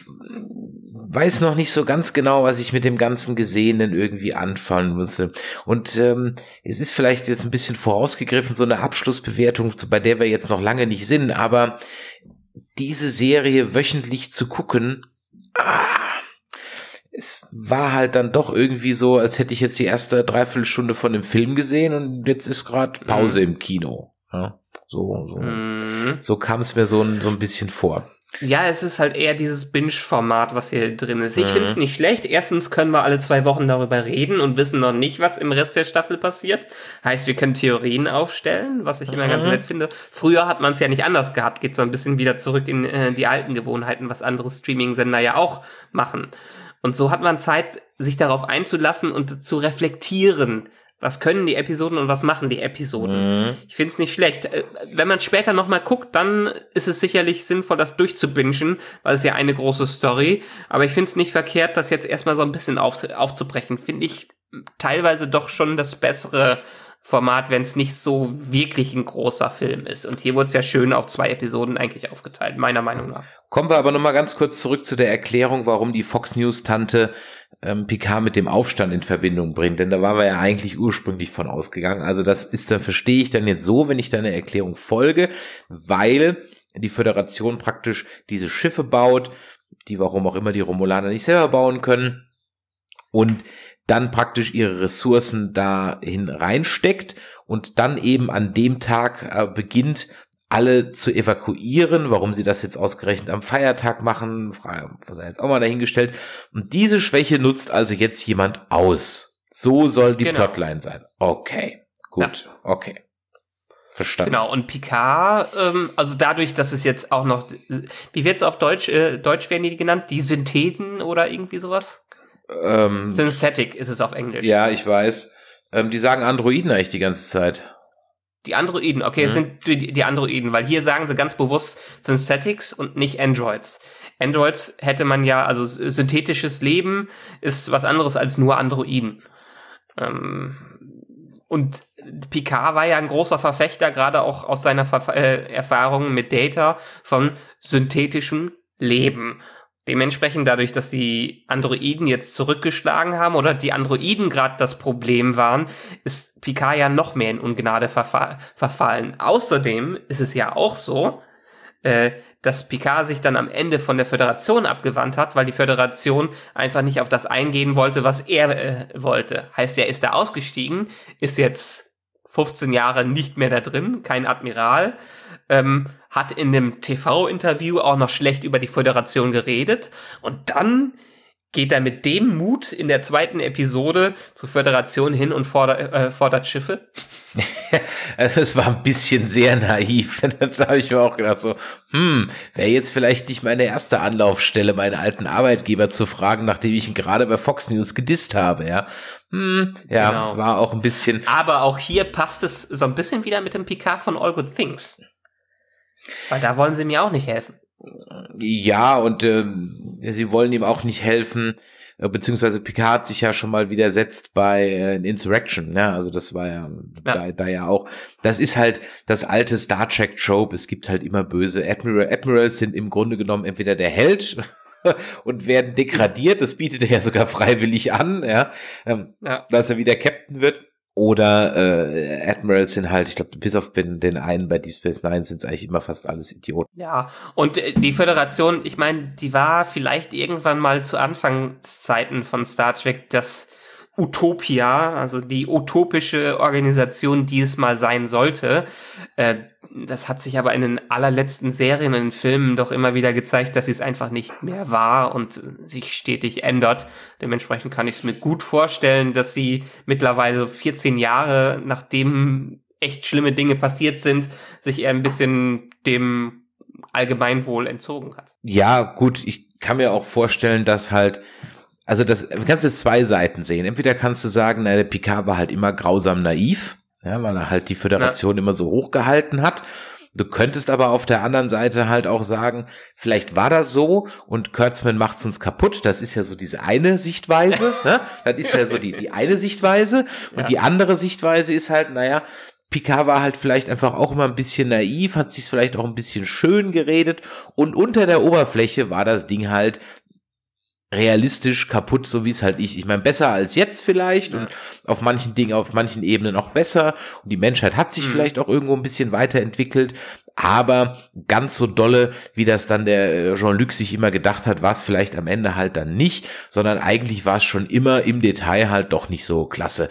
weiß noch nicht so ganz genau, was ich mit dem ganzen Gesehenen irgendwie anfangen müsste. Und ähm, es ist vielleicht jetzt ein bisschen vorausgegriffen, so eine Abschlussbewertung, bei der wir jetzt noch lange nicht sind, aber diese Serie wöchentlich zu gucken, ah, es war halt dann doch irgendwie so, als hätte ich jetzt die erste Dreiviertelstunde von dem Film gesehen und jetzt ist gerade Pause mhm. im Kino. Ja. So, so, mm. so kam es mir so ein, so ein bisschen vor. Ja, es ist halt eher dieses Binge-Format, was hier drin ist. Ich mhm. finde es nicht schlecht. Erstens können wir alle zwei Wochen darüber reden und wissen noch nicht, was im Rest der Staffel passiert. Heißt, wir können Theorien aufstellen, was ich immer ganz mhm. nett finde. Früher hat man es ja nicht anders gehabt. Geht so ein bisschen wieder zurück in äh, die alten Gewohnheiten, was andere Streaming-Sender ja auch machen. Und so hat man Zeit, sich darauf einzulassen und zu reflektieren, was können die Episoden und was machen die Episoden? Mhm. Ich finde es nicht schlecht. Äh, wenn man später nochmal guckt, dann ist es sicherlich sinnvoll, das durchzubingen, weil es ja eine große Story. Aber ich finde es nicht verkehrt, das jetzt erstmal so ein bisschen auf, aufzubrechen. Finde ich teilweise doch schon das bessere Format, wenn es nicht so wirklich ein großer Film ist. Und hier wurde es ja schön auf zwei Episoden eigentlich aufgeteilt, meiner Meinung nach. Kommen wir aber nochmal ganz kurz zurück zu der Erklärung, warum die Fox News-Tante ähm, Picard mit dem Aufstand in Verbindung bringt, denn da waren wir ja eigentlich ursprünglich von ausgegangen. Also das ist dann verstehe ich dann jetzt so, wenn ich deiner Erklärung folge, weil die Föderation praktisch diese Schiffe baut, die warum auch immer die Romulaner nicht selber bauen können und dann praktisch ihre Ressourcen dahin reinsteckt und dann eben an dem Tag äh, beginnt, alle zu evakuieren. Warum sie das jetzt ausgerechnet am Feiertag machen, Frage, was er jetzt auch mal dahingestellt. Und diese Schwäche nutzt also jetzt jemand aus. So soll die genau. Plotline sein. Okay, gut, ja. okay. Verstanden. Genau, und Picard, ähm, also dadurch, dass es jetzt auch noch, wie wird es auf Deutsch, äh, Deutsch werden die genannt? Die Syntheten oder irgendwie sowas? Ähm, Synthetic ist es auf Englisch. Ja, ich weiß. Ähm, die sagen Androiden eigentlich die ganze Zeit. Die Androiden, okay, mhm. es sind die, die Androiden, weil hier sagen sie ganz bewusst Synthetics und nicht Androids. Androids hätte man ja, also synthetisches Leben ist was anderes als nur Androiden. Ähm, und Picard war ja ein großer Verfechter, gerade auch aus seiner Ver äh, Erfahrung mit Data, von synthetischem Leben. Dementsprechend dadurch, dass die Androiden jetzt zurückgeschlagen haben oder die Androiden gerade das Problem waren, ist Picard ja noch mehr in Ungnade verfa verfallen. Außerdem ist es ja auch so, äh, dass Picard sich dann am Ende von der Föderation abgewandt hat, weil die Föderation einfach nicht auf das eingehen wollte, was er äh, wollte. Heißt, er ist da ausgestiegen, ist jetzt 15 Jahre nicht mehr da drin, kein Admiral. Ähm, hat in dem TV-Interview auch noch schlecht über die Föderation geredet und dann geht er mit dem Mut in der zweiten Episode zur Föderation hin und forder, äh, fordert Schiffe? also es war ein bisschen sehr naiv. das habe ich mir auch gedacht, so, hm, wäre jetzt vielleicht nicht meine erste Anlaufstelle, meinen alten Arbeitgeber zu fragen, nachdem ich ihn gerade bei Fox News gedisst habe, ja. Hm, ja, genau. war auch ein bisschen. Aber auch hier passt es so ein bisschen wieder mit dem Picard von All Good Things. Weil da wollen sie mir auch nicht helfen. Ja, und äh, sie wollen ihm auch nicht helfen, äh, beziehungsweise Picard hat sich ja schon mal widersetzt bei äh, Insurrection, ne? Also das war ja, ja. Da, da, ja auch. Das ist halt das alte Star Trek Trope. Es gibt halt immer böse Admiral. Admirals sind im Grunde genommen entweder der Held und werden degradiert. Das bietet er ja sogar freiwillig an, ja? Ähm, ja. dass er wieder Captain wird oder äh, Admirals sind halt, ich glaube, bis auf den, einen bei Deep Space Nine sind es eigentlich immer fast alles Idioten. Ja, und äh, die Föderation, ich meine, die war vielleicht irgendwann mal zu Anfangszeiten von Star Trek das Utopia, also die utopische Organisation, die es mal sein sollte. Äh, das hat sich aber in den allerletzten Serien und Filmen doch immer wieder gezeigt, dass sie es einfach nicht mehr war und sich stetig ändert. Dementsprechend kann ich es mir gut vorstellen, dass sie mittlerweile 14 Jahre, nachdem echt schlimme Dinge passiert sind, sich eher ein bisschen dem Allgemeinwohl entzogen hat. Ja, gut, ich kann mir auch vorstellen, dass halt also das du kannst jetzt zwei Seiten sehen. Entweder kannst du sagen, na, der Picard war halt immer grausam naiv, ja, weil er halt die Föderation ja. immer so hochgehalten hat. Du könntest aber auf der anderen Seite halt auch sagen, vielleicht war das so und Kurtzman macht's uns kaputt. Das ist ja so diese eine Sichtweise. ne? Das ist ja so die, die eine Sichtweise. Und ja. die andere Sichtweise ist halt, naja, Picard war halt vielleicht einfach auch immer ein bisschen naiv, hat sich vielleicht auch ein bisschen schön geredet und unter der Oberfläche war das Ding halt realistisch kaputt, so wie es halt ist. Ich meine, besser als jetzt vielleicht ja. und auf manchen Dingen, auf manchen Ebenen auch besser. Und die Menschheit hat sich mhm. vielleicht auch irgendwo ein bisschen weiterentwickelt. Aber ganz so dolle, wie das dann der äh, Jean-Luc sich immer gedacht hat, war es vielleicht am Ende halt dann nicht, sondern eigentlich war es schon immer im Detail halt doch nicht so klasse.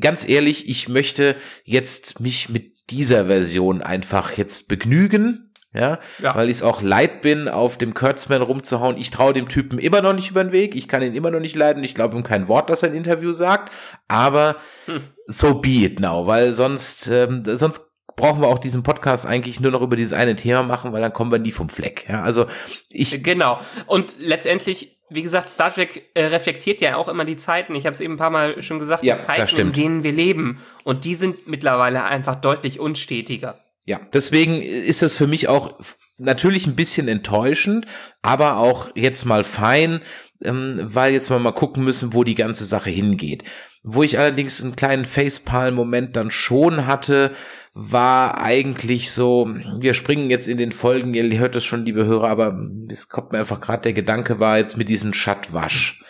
Ganz ehrlich, ich möchte jetzt mich mit dieser Version einfach jetzt begnügen ja, ja. weil ich es auch leid bin, auf dem Kurtzman rumzuhauen. Ich traue dem Typen immer noch nicht über den Weg. Ich kann ihn immer noch nicht leiden. Ich glaube ihm kein Wort, dass er ein Interview sagt. Aber hm. so be it now, weil sonst, ähm, sonst brauchen wir auch diesen Podcast eigentlich nur noch über dieses eine Thema machen, weil dann kommen wir nie vom Fleck. Ja, also ich. Genau. Und letztendlich, wie gesagt, Star Trek äh, reflektiert ja auch immer die Zeiten. Ich habe es eben ein paar Mal schon gesagt, ja, die Zeiten, in denen wir leben. Und die sind mittlerweile einfach deutlich unstetiger. Ja, deswegen ist das für mich auch natürlich ein bisschen enttäuschend, aber auch jetzt mal fein, ähm, weil jetzt mal mal gucken müssen, wo die ganze Sache hingeht. Wo ich allerdings einen kleinen Facepalm-Moment dann schon hatte, war eigentlich so, wir springen jetzt in den Folgen, ihr hört es schon, liebe Hörer, aber es kommt mir einfach gerade der Gedanke war jetzt mit diesem Schattwasch.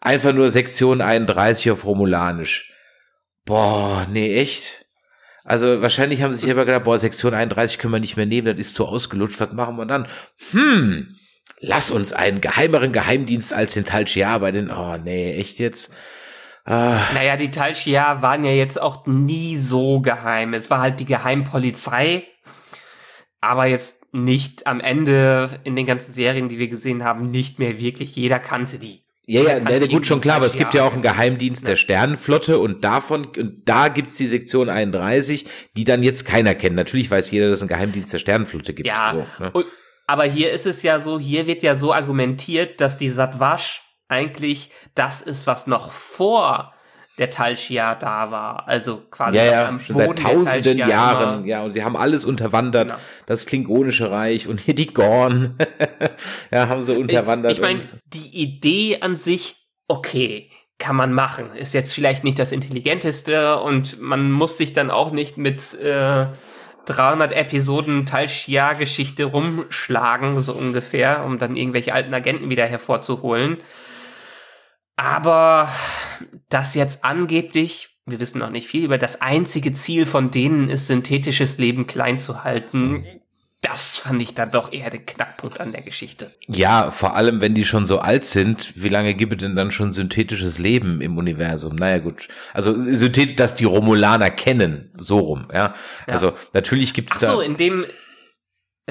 Einfach nur Sektion 31 auf Romulanisch. Boah, nee, echt? Also wahrscheinlich haben sie sich aber gedacht, boah, Sektion 31 können wir nicht mehr nehmen, das ist zu ausgelutscht, was machen wir dann? Hm, lass uns einen geheimeren Geheimdienst als den Tal Shia bei den, oh nee, echt jetzt? Ah. Naja, die Tal Shia waren ja jetzt auch nie so geheim. Es war halt die Geheimpolizei, aber jetzt nicht am Ende in den ganzen Serien, die wir gesehen haben, nicht mehr wirklich jeder kannte die. Ja, ja, ja gut, schon klar, aber es gibt ja auch einen Geheimdienst ja. der Sternenflotte und davon, und da gibt's die Sektion 31, die dann jetzt keiner kennt. Natürlich weiß jeder, dass es einen Geheimdienst der Sternenflotte gibt. Ja, so, ne? und, aber hier ist es ja so, hier wird ja so argumentiert, dass die Satwasch eigentlich das ist, was noch vor der Talschia da war. Also quasi ja, ja, am schon Boden seit tausenden Jahren. Immer. Ja, und sie haben alles unterwandert. Genau. Das klingonische Reich und hier die Gorn. ja, haben sie unterwandert. Ich, ich meine, die Idee an sich, okay, kann man machen. Ist jetzt vielleicht nicht das Intelligenteste und man muss sich dann auch nicht mit äh, 300 Episoden Talschia-Geschichte rumschlagen, so ungefähr, um dann irgendwelche alten Agenten wieder hervorzuholen. Aber das jetzt angeblich, wir wissen noch nicht viel über das einzige Ziel von denen ist, synthetisches Leben klein zu halten. Das fand ich dann doch eher den Knackpunkt an der Geschichte. Ja, vor allem, wenn die schon so alt sind, wie lange gibt es denn dann schon synthetisches Leben im Universum? Naja, gut. Also synthetisch, dass die Romulaner kennen, so rum, ja. ja. Also natürlich gibt es da. Ach so, in dem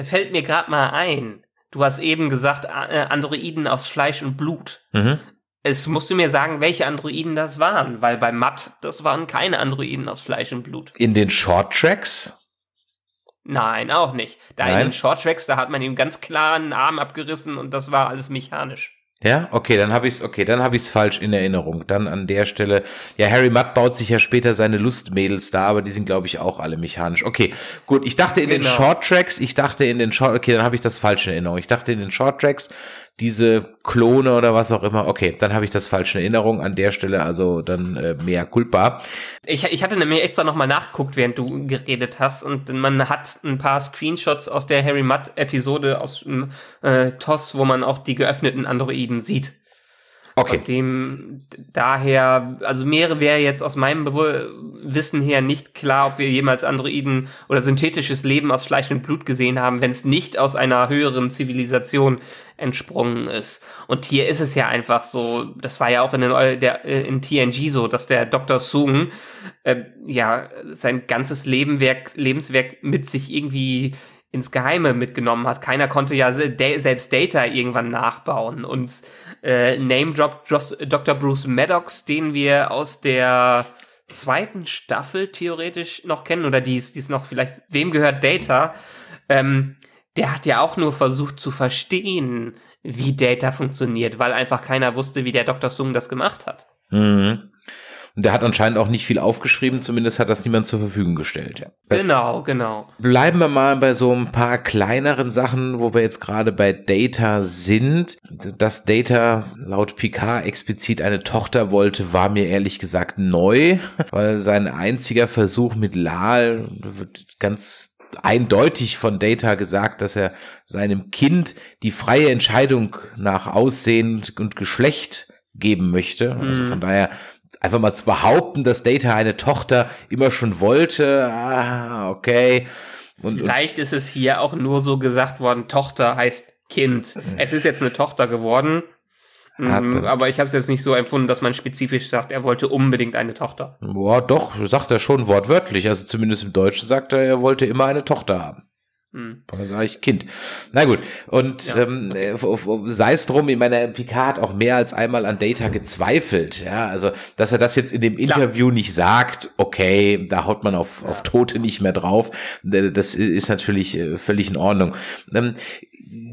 fällt mir gerade mal ein. Du hast eben gesagt, äh, Androiden aus Fleisch und Blut. Mhm. Es musst du mir sagen, welche Androiden das waren, weil bei Matt, das waren keine Androiden aus Fleisch und Blut. In den Short Tracks? Nein, auch nicht. Da Nein? in den Short Tracks, da hat man ihm ganz klar einen Arm abgerissen und das war alles mechanisch. Ja, okay, dann habe ich's, okay, dann habe ich's falsch in Erinnerung. Dann an der Stelle, ja, Harry Mudd baut sich ja später seine Lustmädels da, aber die sind, glaube ich, auch alle mechanisch. Okay, gut, ich dachte in genau. den Short Tracks, ich dachte in den Short, okay, dann habe ich das falsch in Erinnerung. Ich dachte in den Short Tracks diese Klone oder was auch immer. Okay, dann habe ich das falsche Erinnerung an der Stelle, also dann äh, mehr culpa. Ich, ich hatte nämlich extra nochmal nachgeguckt, während du geredet hast und man hat ein paar Screenshots aus der Harry Mutt Episode aus äh, TOS, wo man auch die geöffneten Androiden sieht. Okay. Und dem daher, also mehrere wäre jetzt aus meinem Be Wissen her nicht klar, ob wir jemals Androiden oder synthetisches Leben aus Fleisch und Blut gesehen haben, wenn es nicht aus einer höheren Zivilisation entsprungen ist. Und hier ist es ja einfach so, das war ja auch in, den, der, äh, in TNG so, dass der Dr. Soong äh, ja sein ganzes Lebenwerk, Lebenswerk mit sich irgendwie ins Geheime mitgenommen hat. Keiner konnte ja selbst Data irgendwann nachbauen. Und äh, Name Drop Dr. Bruce Maddox, den wir aus der zweiten Staffel theoretisch noch kennen, oder die ist, noch vielleicht, wem gehört Data? Ähm, der hat ja auch nur versucht zu verstehen, wie Data funktioniert, weil einfach keiner wusste, wie der Dr. Sung das gemacht hat. Mhm. Und der hat anscheinend auch nicht viel aufgeschrieben, zumindest hat das niemand zur Verfügung gestellt. Ja. genau, genau. Bleiben wir mal bei so ein paar kleineren Sachen, wo wir jetzt gerade bei Data sind. Dass Data laut Picard explizit eine Tochter wollte, war mir ehrlich gesagt neu, weil sein einziger Versuch mit Lal wird ganz eindeutig von Data gesagt, dass er seinem Kind die freie Entscheidung nach Aussehen und Geschlecht geben möchte. Also mhm. von daher einfach mal zu behaupten, dass Data eine Tochter immer schon wollte, ah, okay. Und, Vielleicht und ist es hier auch nur so gesagt worden, Tochter heißt Kind. Es ist jetzt eine Tochter geworden. Hatte. Mhm, aber ich habe es jetzt nicht so empfunden, dass man spezifisch sagt, er wollte unbedingt eine Tochter. Boah, doch, sagt er schon wortwörtlich. Also zumindest im Deutschen sagt er, er wollte immer eine Tochter haben. Mhm. Sag ich Kind. Na gut. Und ja. ähm, äh, sei es drum, in meiner MPK hat auch mehr als einmal an Data gezweifelt. Ja, also, dass er das jetzt in dem Klar. Interview nicht sagt, okay, da haut man auf, auf Tote nicht mehr drauf. Das ist natürlich äh, völlig in Ordnung. Ähm,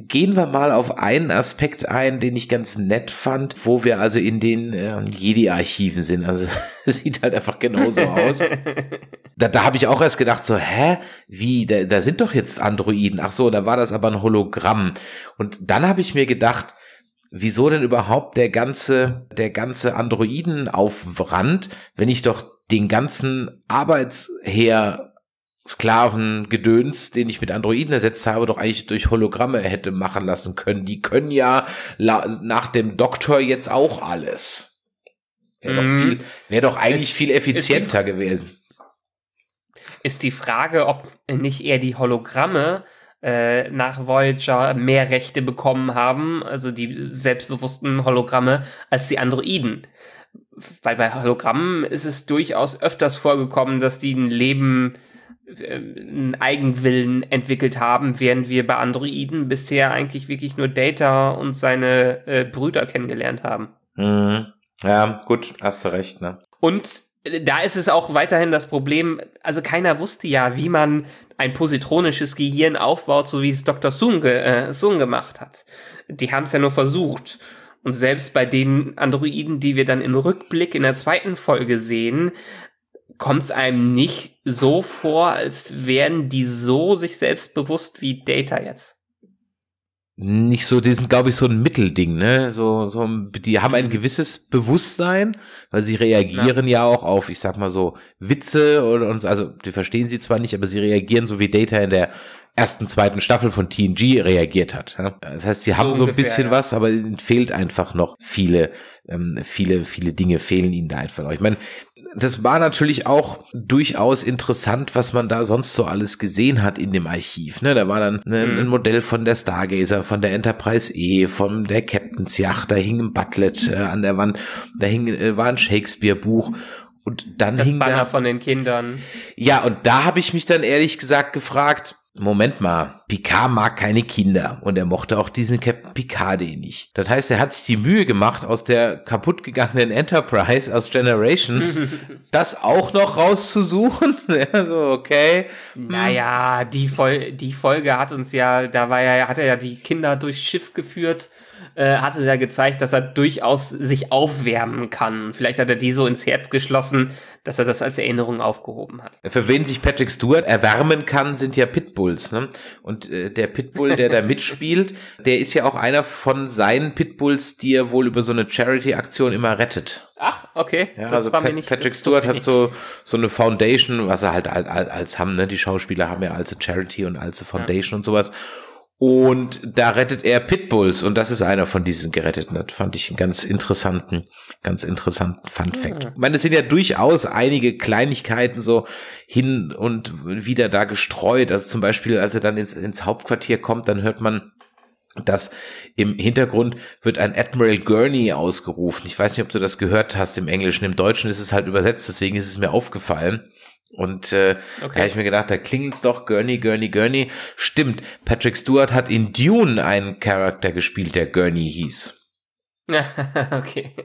gehen wir mal auf einen Aspekt ein, den ich ganz nett fand, wo wir also in den äh, Jedi-Archiven sind. Also, sieht halt einfach genauso aus. Da, da habe ich auch erst gedacht, so, hä? Wie, da, da sind doch jetzt an Androiden. Ach so, da war das aber ein Hologramm. Und dann habe ich mir gedacht, wieso denn überhaupt der ganze, der ganze Androidenaufwand, wenn ich doch den ganzen Arbeitsheer gedöns, den ich mit Androiden ersetzt habe, doch eigentlich durch Hologramme hätte machen lassen können. Die können ja nach dem Doktor jetzt auch alles. Wäre doch, mhm. viel, wäre doch eigentlich es, viel effizienter gewesen ist die Frage, ob nicht eher die Hologramme äh, nach Voyager mehr Rechte bekommen haben, also die selbstbewussten Hologramme, als die Androiden. Weil bei Hologrammen ist es durchaus öfters vorgekommen, dass die ein Leben äh, einen Eigenwillen entwickelt haben, während wir bei Androiden bisher eigentlich wirklich nur Data und seine äh, Brüder kennengelernt haben. Mhm. Ja, gut, hast du recht, ne? Und da ist es auch weiterhin das Problem, also keiner wusste ja, wie man ein positronisches Gehirn aufbaut, so wie es Dr. Sun, ge äh, Sun gemacht hat. Die haben es ja nur versucht. Und selbst bei den Androiden, die wir dann im Rückblick in der zweiten Folge sehen, kommt es einem nicht so vor, als wären die so sich selbst bewusst wie Data jetzt nicht so, die sind, glaube ich, so ein Mittelding, ne? So, so, die haben ein mhm. gewisses Bewusstsein, weil sie reagieren ja, ja auch auf, ich sag mal so, Witze oder uns, also die verstehen sie zwar nicht, aber sie reagieren so wie Data in der ersten, zweiten Staffel von TNG reagiert hat. Ja? Ne? Das heißt, sie so haben so ein bisschen ja. was, aber ihnen fehlt einfach noch viele, ähm, viele, viele Dinge fehlen ihnen da einfach noch. Ich meine, das war natürlich auch durchaus interessant, was man da sonst so alles gesehen hat in dem Archiv. Ne? Da war dann ne, mhm. ein Modell von der Stargazer, von der Enterprise E, von der Captain's Yacht, da hing ein Butlet äh, an der Wand, da hing, äh, war ein Shakespeare-Buch. Und dann das hing Banner da, von den Kindern. Ja, und da habe ich mich dann ehrlich gesagt gefragt, Moment mal, Picard mag keine Kinder und er mochte auch diesen Captain Picard nicht. Das heißt, er hat sich die Mühe gemacht, aus der kaputtgegangenen Enterprise aus Generations das auch noch rauszusuchen. ja, so, okay. Naja, die, Vol die Folge hat uns ja, da war ja, hat er ja die Kinder durchs Schiff geführt äh, hatte ja gezeigt, dass er durchaus sich aufwärmen kann. Vielleicht hat er die so ins Herz geschlossen, dass er das als Erinnerung aufgehoben hat. Für wen sich Patrick Stewart erwärmen kann, sind ja Pitbulls. Ne? Und äh, der Pitbull, der da mitspielt, der ist ja auch einer von seinen Pitbulls, die er wohl über so eine Charity-Aktion immer rettet. Ach, okay. Ja, das also war Pat mir nicht, Patrick Stewart hat so, so eine Foundation, was er halt als, als haben, ne? die Schauspieler haben ja als Charity und als Foundation ja. und sowas. Und da rettet er Pitbulls und das ist einer von diesen geretteten. Das fand ich einen ganz interessanten, ganz interessanten Fun Fact. Mhm. Ich meine, es sind ja durchaus einige Kleinigkeiten so hin und wieder da gestreut. Also zum Beispiel, als er dann ins, ins Hauptquartier kommt, dann hört man dass im Hintergrund wird ein Admiral Gurney ausgerufen. Ich weiß nicht, ob du das gehört hast im Englischen. Im Deutschen ist es halt übersetzt, deswegen ist es mir aufgefallen. Und äh, okay. da habe ich mir gedacht, da klingt es doch, Gurney, Gurney, Gurney. Stimmt, Patrick Stewart hat in Dune einen Charakter gespielt, der Gurney hieß. okay.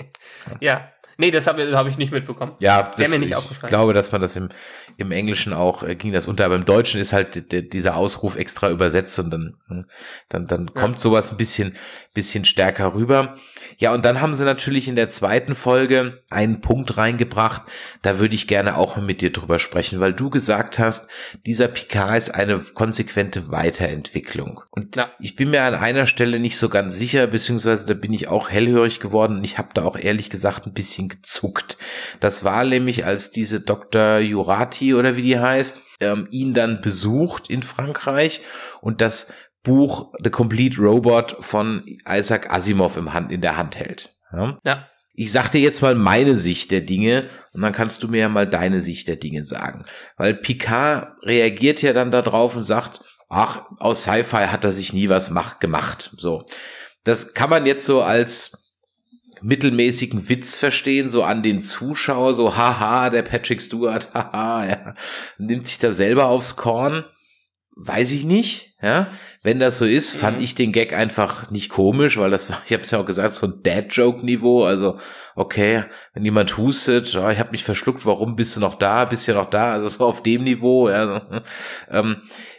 Ja, Nee, das habe hab ich nicht mitbekommen. Ja, das, mir nicht ich glaube, dass man das im, im Englischen auch äh, ging das unter, aber im Deutschen ist halt dieser Ausruf extra übersetzt und dann, ne, dann, dann ja. kommt sowas ein bisschen, bisschen stärker rüber. Ja, und dann haben sie natürlich in der zweiten Folge einen Punkt reingebracht, da würde ich gerne auch mit dir drüber sprechen, weil du gesagt hast, dieser Picard ist eine konsequente Weiterentwicklung. Und ja. ich bin mir an einer Stelle nicht so ganz sicher, beziehungsweise da bin ich auch hellhörig geworden und ich habe da auch ehrlich gesagt ein bisschen zuckt. Das war nämlich, als diese Dr. Jurati oder wie die heißt, ähm, ihn dann besucht in Frankreich und das Buch The Complete Robot von Isaac Asimov im Hand, in der Hand hält. Ja. ja. Ich sag dir jetzt mal meine Sicht der Dinge und dann kannst du mir ja mal deine Sicht der Dinge sagen. Weil Picard reagiert ja dann darauf und sagt, ach, aus Sci-Fi hat er sich nie was macht, gemacht. So. Das kann man jetzt so als mittelmäßigen Witz verstehen, so an den Zuschauer, so haha, der Patrick Stewart, haha, ja, nimmt sich da selber aufs Korn. Weiß ich nicht, ja. Wenn das so ist, fand mhm. ich den Gag einfach nicht komisch, weil das war, ich habe es ja auch gesagt, so ein Dad-Joke-Niveau. Also, okay, wenn jemand hustet, oh, ich habe mich verschluckt, warum bist du noch da, bist du noch da? Also so auf dem Niveau, ja. Hm. ähm,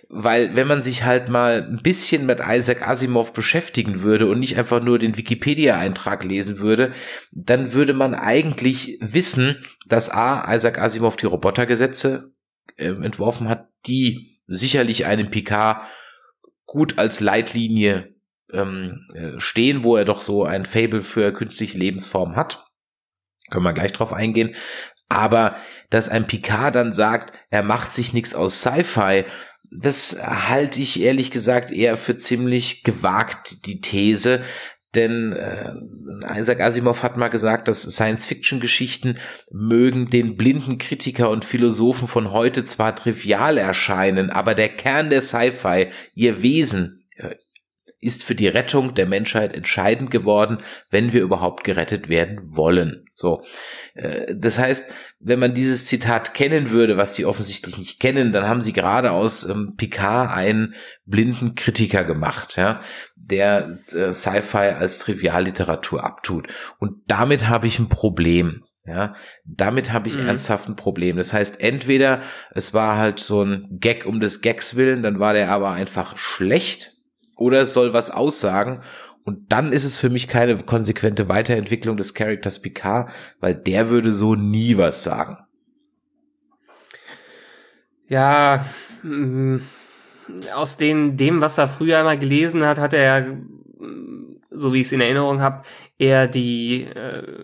weil wenn man sich halt mal ein bisschen mit Isaac Asimov beschäftigen würde und nicht einfach nur den Wikipedia-Eintrag lesen würde, dann würde man eigentlich wissen, dass A, Isaac Asimov die Robotergesetze äh, entworfen hat, die sicherlich einem Picard gut als Leitlinie ähm, äh, stehen, wo er doch so ein Fable für künstliche Lebensformen hat. Können wir gleich drauf eingehen. Aber dass ein Picard dann sagt, er macht sich nichts aus Sci-Fi, das halte ich ehrlich gesagt eher für ziemlich gewagt, die These. Denn äh, Isaac Asimov hat mal gesagt, dass Science-Fiction-Geschichten mögen den blinden Kritiker und Philosophen von heute zwar trivial erscheinen, aber der Kern der Sci-Fi, ihr Wesen, äh, ist für die Rettung der Menschheit entscheidend geworden, wenn wir überhaupt gerettet werden wollen. So, äh, das heißt, wenn man dieses Zitat kennen würde, was sie offensichtlich nicht kennen, dann haben sie gerade aus ähm, Picard einen blinden Kritiker gemacht, ja, der äh, Sci-Fi als Trivialliteratur abtut. Und damit habe ich ein Problem. Ja, damit habe ich mhm. ernsthaft ein Problem. Das heißt, entweder es war halt so ein Gag um des Gags willen, dann war der aber einfach schlecht, oder es soll was aussagen. Und dann ist es für mich keine konsequente Weiterentwicklung des Charakters Picard, weil der würde so nie was sagen. Ja, mm, aus den, dem, was er früher einmal gelesen hat, hat er, mm, so wie ich es in Erinnerung habe, eher die, äh,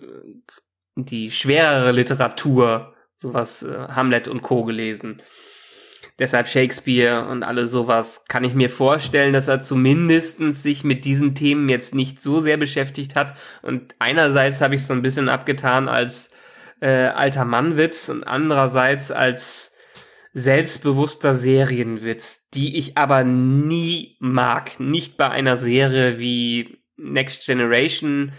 die schwerere Literatur, sowas äh, Hamlet und Co. gelesen. Deshalb Shakespeare und alles sowas kann ich mir vorstellen, dass er zumindestens sich mit diesen Themen jetzt nicht so sehr beschäftigt hat. Und einerseits habe ich es so ein bisschen abgetan als äh, alter Mannwitz und andererseits als selbstbewusster Serienwitz, die ich aber nie mag. Nicht bei einer Serie wie Next Generation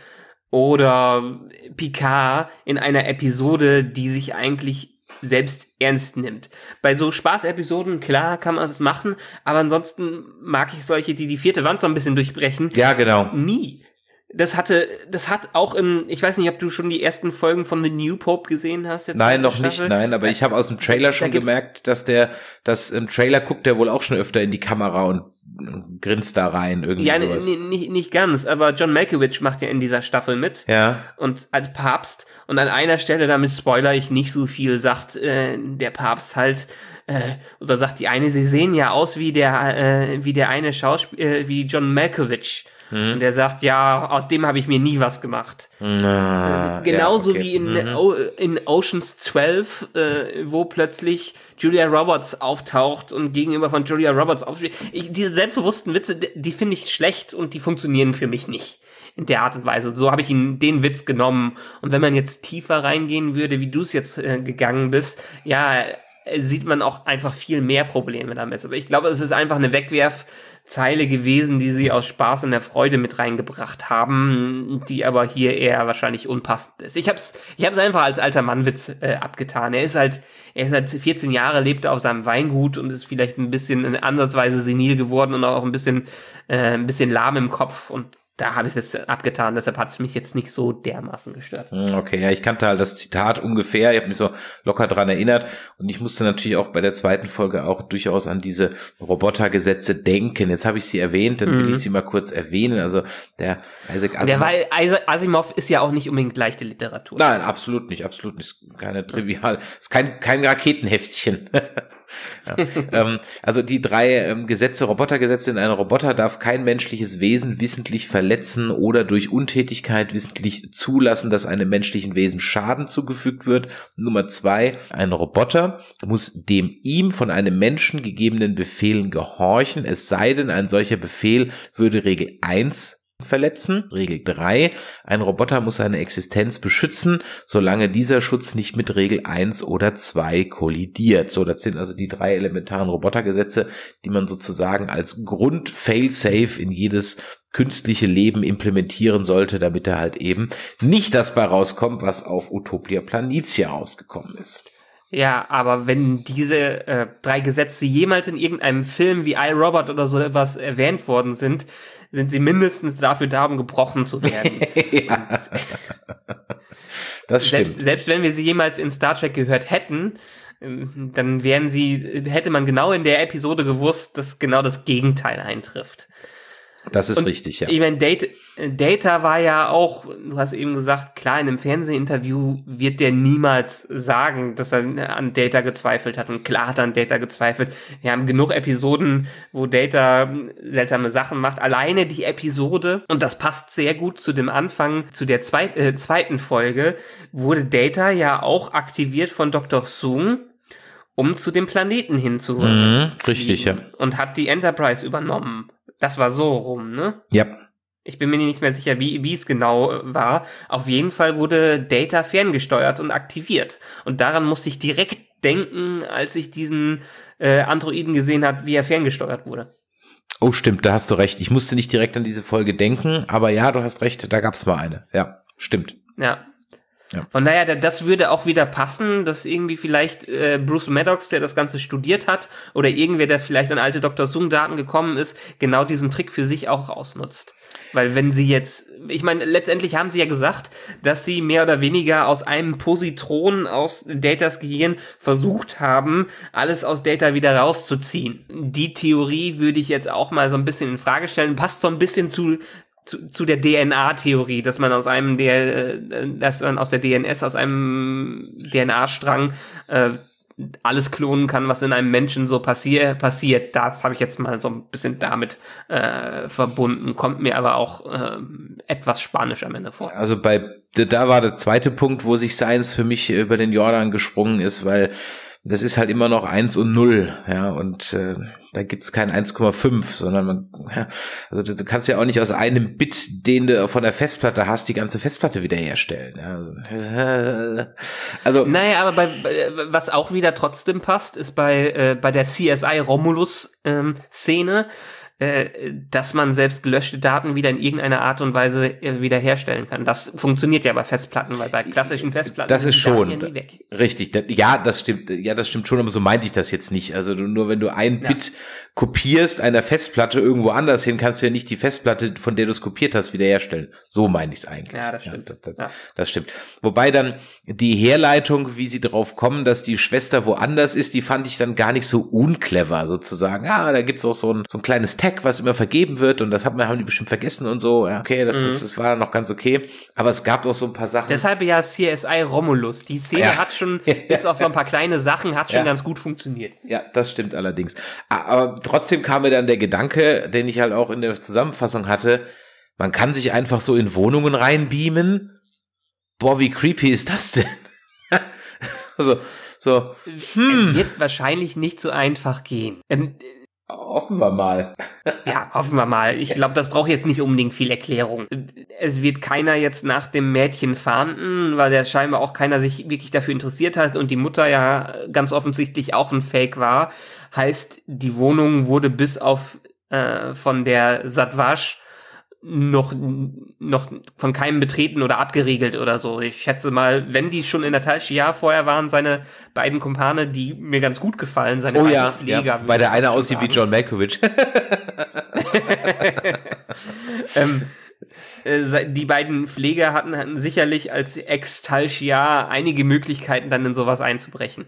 oder Picard in einer Episode, die sich eigentlich selbst ernst nimmt. Bei so Spaß-Episoden, klar, kann man es machen, aber ansonsten mag ich solche, die die vierte Wand so ein bisschen durchbrechen. Ja, genau. Nie. Das hatte, das hat auch in, ich weiß nicht, ob du schon die ersten Folgen von The New Pope gesehen hast. Jetzt nein, noch nicht, nein, aber ich habe aus dem Trailer schon da gemerkt, dass der, dass im Trailer guckt der wohl auch schon öfter in die Kamera und grinst da rein irgendwie ja, sowas. Nicht, nicht ganz, aber John Malkovich macht ja in dieser Staffel mit. Ja. Und als Papst und an einer Stelle, damit spoiler ich nicht so viel, sagt äh, der Papst halt, äh, oder sagt die eine, sie sehen ja aus wie der, äh, wie der eine Schauspieler, äh, wie John Malkovich. Mhm. Und der sagt, ja, aus dem habe ich mir nie was gemacht. Na, äh, Genauso ja, okay. wie in, mhm. in Oceans 12, äh, wo plötzlich Julia Roberts auftaucht und gegenüber von Julia Roberts aufspielt. Ich, diese selbstbewussten Witze, die, die finde ich schlecht und die funktionieren für mich nicht in der Art und Weise. So habe ich ihn den Witz genommen. Und wenn man jetzt tiefer reingehen würde, wie du es jetzt äh, gegangen bist, ja, sieht man auch einfach viel mehr Probleme damit. Aber ich glaube, es ist einfach eine Wegwerfzeile gewesen, die sie aus Spaß und der Freude mit reingebracht haben, die aber hier eher wahrscheinlich unpassend ist. Ich hab's, ich hab's einfach als alter Mannwitz äh, abgetan. Er ist halt, er ist halt 14 Jahre, lebte auf seinem Weingut und ist vielleicht ein bisschen äh, ansatzweise senil geworden und auch ein bisschen, äh, ein bisschen lahm im Kopf und da habe ich es abgetan, deshalb hat es mich jetzt nicht so dermaßen gestört. Hm, okay, ja, ich kannte halt das Zitat ungefähr, ich habe mich so locker dran erinnert und ich musste natürlich auch bei der zweiten Folge auch durchaus an diese Robotergesetze denken. Jetzt habe ich sie erwähnt, dann will mhm. ich sie mal kurz erwähnen. Also der Isaac Asimov. Der, weil Asimov ist ja auch nicht unbedingt leichte Literatur. Nein, absolut nicht, absolut nicht. Keine trivial, ist kein, kein Raketenheftchen. ähm, also die drei ähm, Gesetze, Robotergesetze in einem Roboter darf kein menschliches Wesen wissentlich verletzen oder durch Untätigkeit wissentlich zulassen, dass einem menschlichen Wesen Schaden zugefügt wird. Nummer zwei, ein Roboter muss dem ihm von einem Menschen gegebenen Befehlen gehorchen, es sei denn, ein solcher Befehl würde Regel eins verletzen. Regel 3. Ein Roboter muss seine Existenz beschützen, solange dieser Schutz nicht mit Regel 1 oder 2 kollidiert. So, das sind also die drei elementaren Robotergesetze, die man sozusagen als Grund Failsafe in jedes künstliche Leben implementieren sollte, damit er halt eben nicht das bei rauskommt, was auf Utopia Planitia rausgekommen ist. Ja, aber wenn diese äh, drei Gesetze jemals in irgendeinem Film wie iRobot oder so etwas erwähnt worden sind, sind sie mindestens dafür da, um gebrochen zu werden. ja. Das stimmt. Selbst, selbst wenn wir sie jemals in Star Trek gehört hätten, ähm, dann wären sie, hätte man genau in der Episode gewusst, dass genau das Gegenteil eintrifft. Das ist und richtig, ja. Ich meine, Data, Data war ja auch, du hast eben gesagt, klar, in einem Fernsehinterview wird der niemals sagen, dass er an Data gezweifelt hat. Und klar hat er an Data gezweifelt. Wir haben genug Episoden, wo Data seltsame Sachen macht. Alleine die Episode, und das passt sehr gut zu dem Anfang, zu der zweit, äh, zweiten Folge, wurde Data ja auch aktiviert von Dr. Soong um zu dem Planeten hinzuholen. Mhm, richtig, ja. Und hat die Enterprise übernommen. Das war so rum, ne? Ja. Ich bin mir nicht mehr sicher, wie es genau äh, war. Auf jeden Fall wurde Data ferngesteuert und aktiviert. Und daran musste ich direkt denken, als ich diesen äh, Androiden gesehen habe, wie er ferngesteuert wurde. Oh, stimmt, da hast du recht. Ich musste nicht direkt an diese Folge denken, aber ja, du hast recht, da gab's mal eine. Ja, stimmt. Ja, ja. Von daher, das würde auch wieder passen, dass irgendwie vielleicht äh, Bruce Maddox, der das Ganze studiert hat, oder irgendwer, der vielleicht an alte Dr. Zoom-Daten gekommen ist, genau diesen Trick für sich auch ausnutzt. Weil wenn sie jetzt, ich meine, letztendlich haben sie ja gesagt, dass sie mehr oder weniger aus einem Positron aus Datas Gehirn versucht haben, alles aus Data wieder rauszuziehen. Die Theorie würde ich jetzt auch mal so ein bisschen in Frage stellen, passt so ein bisschen zu zu, zu der DNA-Theorie, dass man aus einem der, äh, dass man aus der DNS, aus einem DNA-Strang äh, alles klonen kann, was in einem Menschen so passier passiert. Das habe ich jetzt mal so ein bisschen damit äh, verbunden, kommt mir aber auch äh, etwas Spanisch am Ende vor. Also bei da war der zweite Punkt, wo sich Science für mich über den Jordan gesprungen ist, weil das ist halt immer noch eins und null, ja, und äh, da gibt's kein 1,5, sondern man, ja, also du, du kannst ja auch nicht aus einem Bit, den du von der Festplatte hast, die ganze Festplatte wiederherstellen. Ja. Also, naja, aber bei, was auch wieder trotzdem passt, ist bei äh, bei der CSI Romulus ähm, Szene, äh, dass man selbst gelöschte Daten wieder in irgendeiner Art und Weise äh, wiederherstellen kann. Das funktioniert ja bei Festplatten, weil bei klassischen Festplatten das ist schon ja richtig. Ja, das stimmt. Ja, das stimmt schon. Aber so meinte ich das jetzt nicht. Also nur wenn du ein ja. Bit kopierst einer Festplatte irgendwo anders hin, kannst du ja nicht die Festplatte, von der du es kopiert hast, wiederherstellen. So meine ich es eigentlich. Ja, das stimmt. Ja, das, das, das, stimmt. Wobei dann die Herleitung, wie sie drauf kommen, dass die Schwester woanders ist, die fand ich dann gar nicht so unclever sozusagen. Ah, da gibt es auch so ein, so ein kleines Tag, was immer vergeben wird und das haben, haben die bestimmt vergessen und so. Ja, okay, das, mhm. das, das war noch ganz okay. Aber es gab doch so ein paar Sachen. Deshalb ja CSI Romulus. Die Szene ja. hat schon, bis auf so ein paar kleine Sachen, hat schon ja. ganz gut funktioniert. Ja, das stimmt allerdings. Ah, aber trotzdem kam mir dann der Gedanke, den ich halt auch in der Zusammenfassung hatte, man kann sich einfach so in Wohnungen reinbeamen. Boah, wie creepy ist das denn? also, so, hm. Es wird wahrscheinlich nicht so einfach gehen. Ähm, Hoffen wir mal. ja, hoffen wir mal. Ich glaube, das braucht jetzt nicht unbedingt viel Erklärung. Es wird keiner jetzt nach dem Mädchen fahnden, weil der scheinbar auch keiner sich wirklich dafür interessiert hat und die Mutter ja ganz offensichtlich auch ein Fake war. Heißt, die Wohnung wurde bis auf äh, von der Satwasch noch, noch von keinem betreten oder abgeriegelt oder so. Ich schätze mal, wenn die schon in der Talschia vorher waren, seine beiden Kumpane, die mir ganz gut gefallen, seine oh, beiden ja, Flieger. Ja, weil der eine aussieht wie John Malkovich. ähm, äh, die beiden Pfleger hatten, hatten sicherlich als Ex-Talschia einige Möglichkeiten, dann in sowas einzubrechen.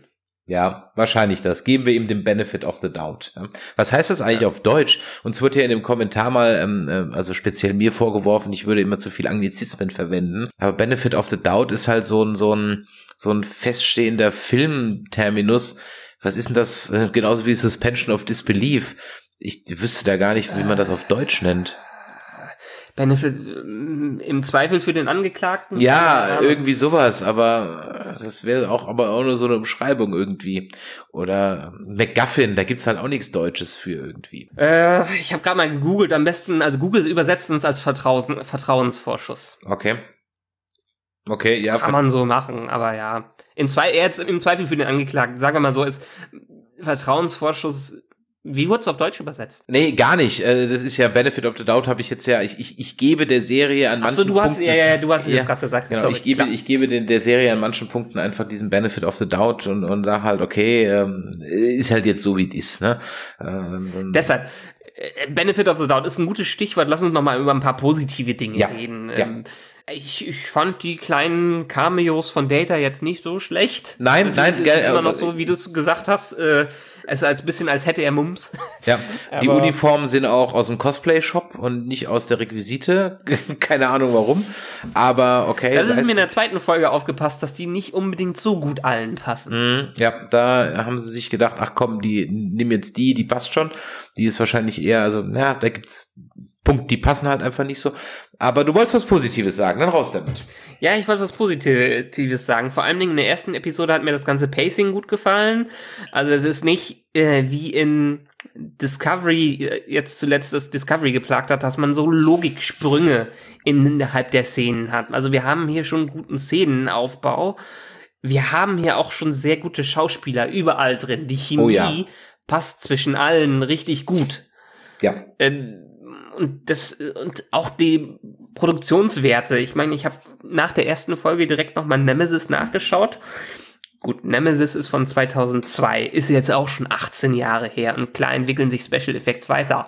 Ja, wahrscheinlich das. Geben wir ihm den Benefit of the Doubt. Was heißt das eigentlich ja. auf Deutsch? Uns wird ja in dem Kommentar mal, ähm, äh, also speziell mir vorgeworfen, ich würde immer zu viel Anglizismen verwenden. Aber Benefit of the Doubt ist halt so ein, so ein, so ein feststehender Filmterminus. Was ist denn das? Äh, genauso wie Suspension of Disbelief. Ich wüsste da gar nicht, wie man das äh. auf Deutsch nennt. Benefit äh, im Zweifel für den Angeklagten? Ja, irgendwie sowas, aber das wäre auch aber auch nur so eine Umschreibung irgendwie. Oder McGuffin, da gibt's halt auch nichts Deutsches für irgendwie. Äh, ich habe gerade mal gegoogelt, am besten, also Google übersetzt uns als Vertrauens Vertrauensvorschuss. Okay. Okay, ja. Kann man so machen, aber ja. Im, Zwe jetzt im Zweifel für den Angeklagten, sage mal so, ist Vertrauensvorschuss wie wurde es auf Deutsch übersetzt? Nee, gar nicht. Äh, das ist ja Benefit of the Doubt, habe ich jetzt ja. Ich, ich, ich gebe der Serie an Ach so, manchen du hast, Punkten. Ja, ja, du hast es ja, jetzt gerade gesagt. Genau, Sorry, ich gebe, ich gebe den, der Serie an manchen Punkten einfach diesen Benefit of the Doubt und, und sag halt, okay, ähm, ist halt jetzt so, wie es ist. Ne? Ähm, Deshalb, äh, Benefit of the Doubt ist ein gutes Stichwort. Lass uns noch mal über ein paar positive Dinge ja, reden. Ja. Ähm, ich, ich fand die kleinen Cameos von Data jetzt nicht so schlecht. Nein, also, nein, ist immer noch äh, so, wie du es gesagt hast. Äh, es ist als bisschen, als hätte er Mums. Ja, die Uniformen sind auch aus dem Cosplay-Shop und nicht aus der Requisite. Keine Ahnung warum. Aber okay. Das ist mir in der zweiten Folge aufgepasst, dass die nicht unbedingt so gut allen passen. Mhm, ja, da haben sie sich gedacht, ach komm, die nimm jetzt die, die passt schon. Die ist wahrscheinlich eher, also, na, da gibt's Punkt, die passen halt einfach nicht so. Aber du wolltest was Positives sagen, dann raus damit. Ja, ich wollte was Positives sagen. Vor allen Dingen in der ersten Episode hat mir das ganze Pacing gut gefallen. Also es ist nicht äh, wie in Discovery, äh, jetzt zuletzt das Discovery geplagt hat, dass man so Logiksprünge innerhalb der Szenen hat. Also wir haben hier schon einen guten Szenenaufbau. Wir haben hier auch schon sehr gute Schauspieler überall drin. Die Chemie oh ja. passt zwischen allen richtig gut. Ja. Ähm, und das und auch die Produktionswerte. Ich meine, ich habe nach der ersten Folge direkt nochmal Nemesis nachgeschaut. Gut, Nemesis ist von 2002, ist jetzt auch schon 18 Jahre her und klar entwickeln sich Special Effects weiter.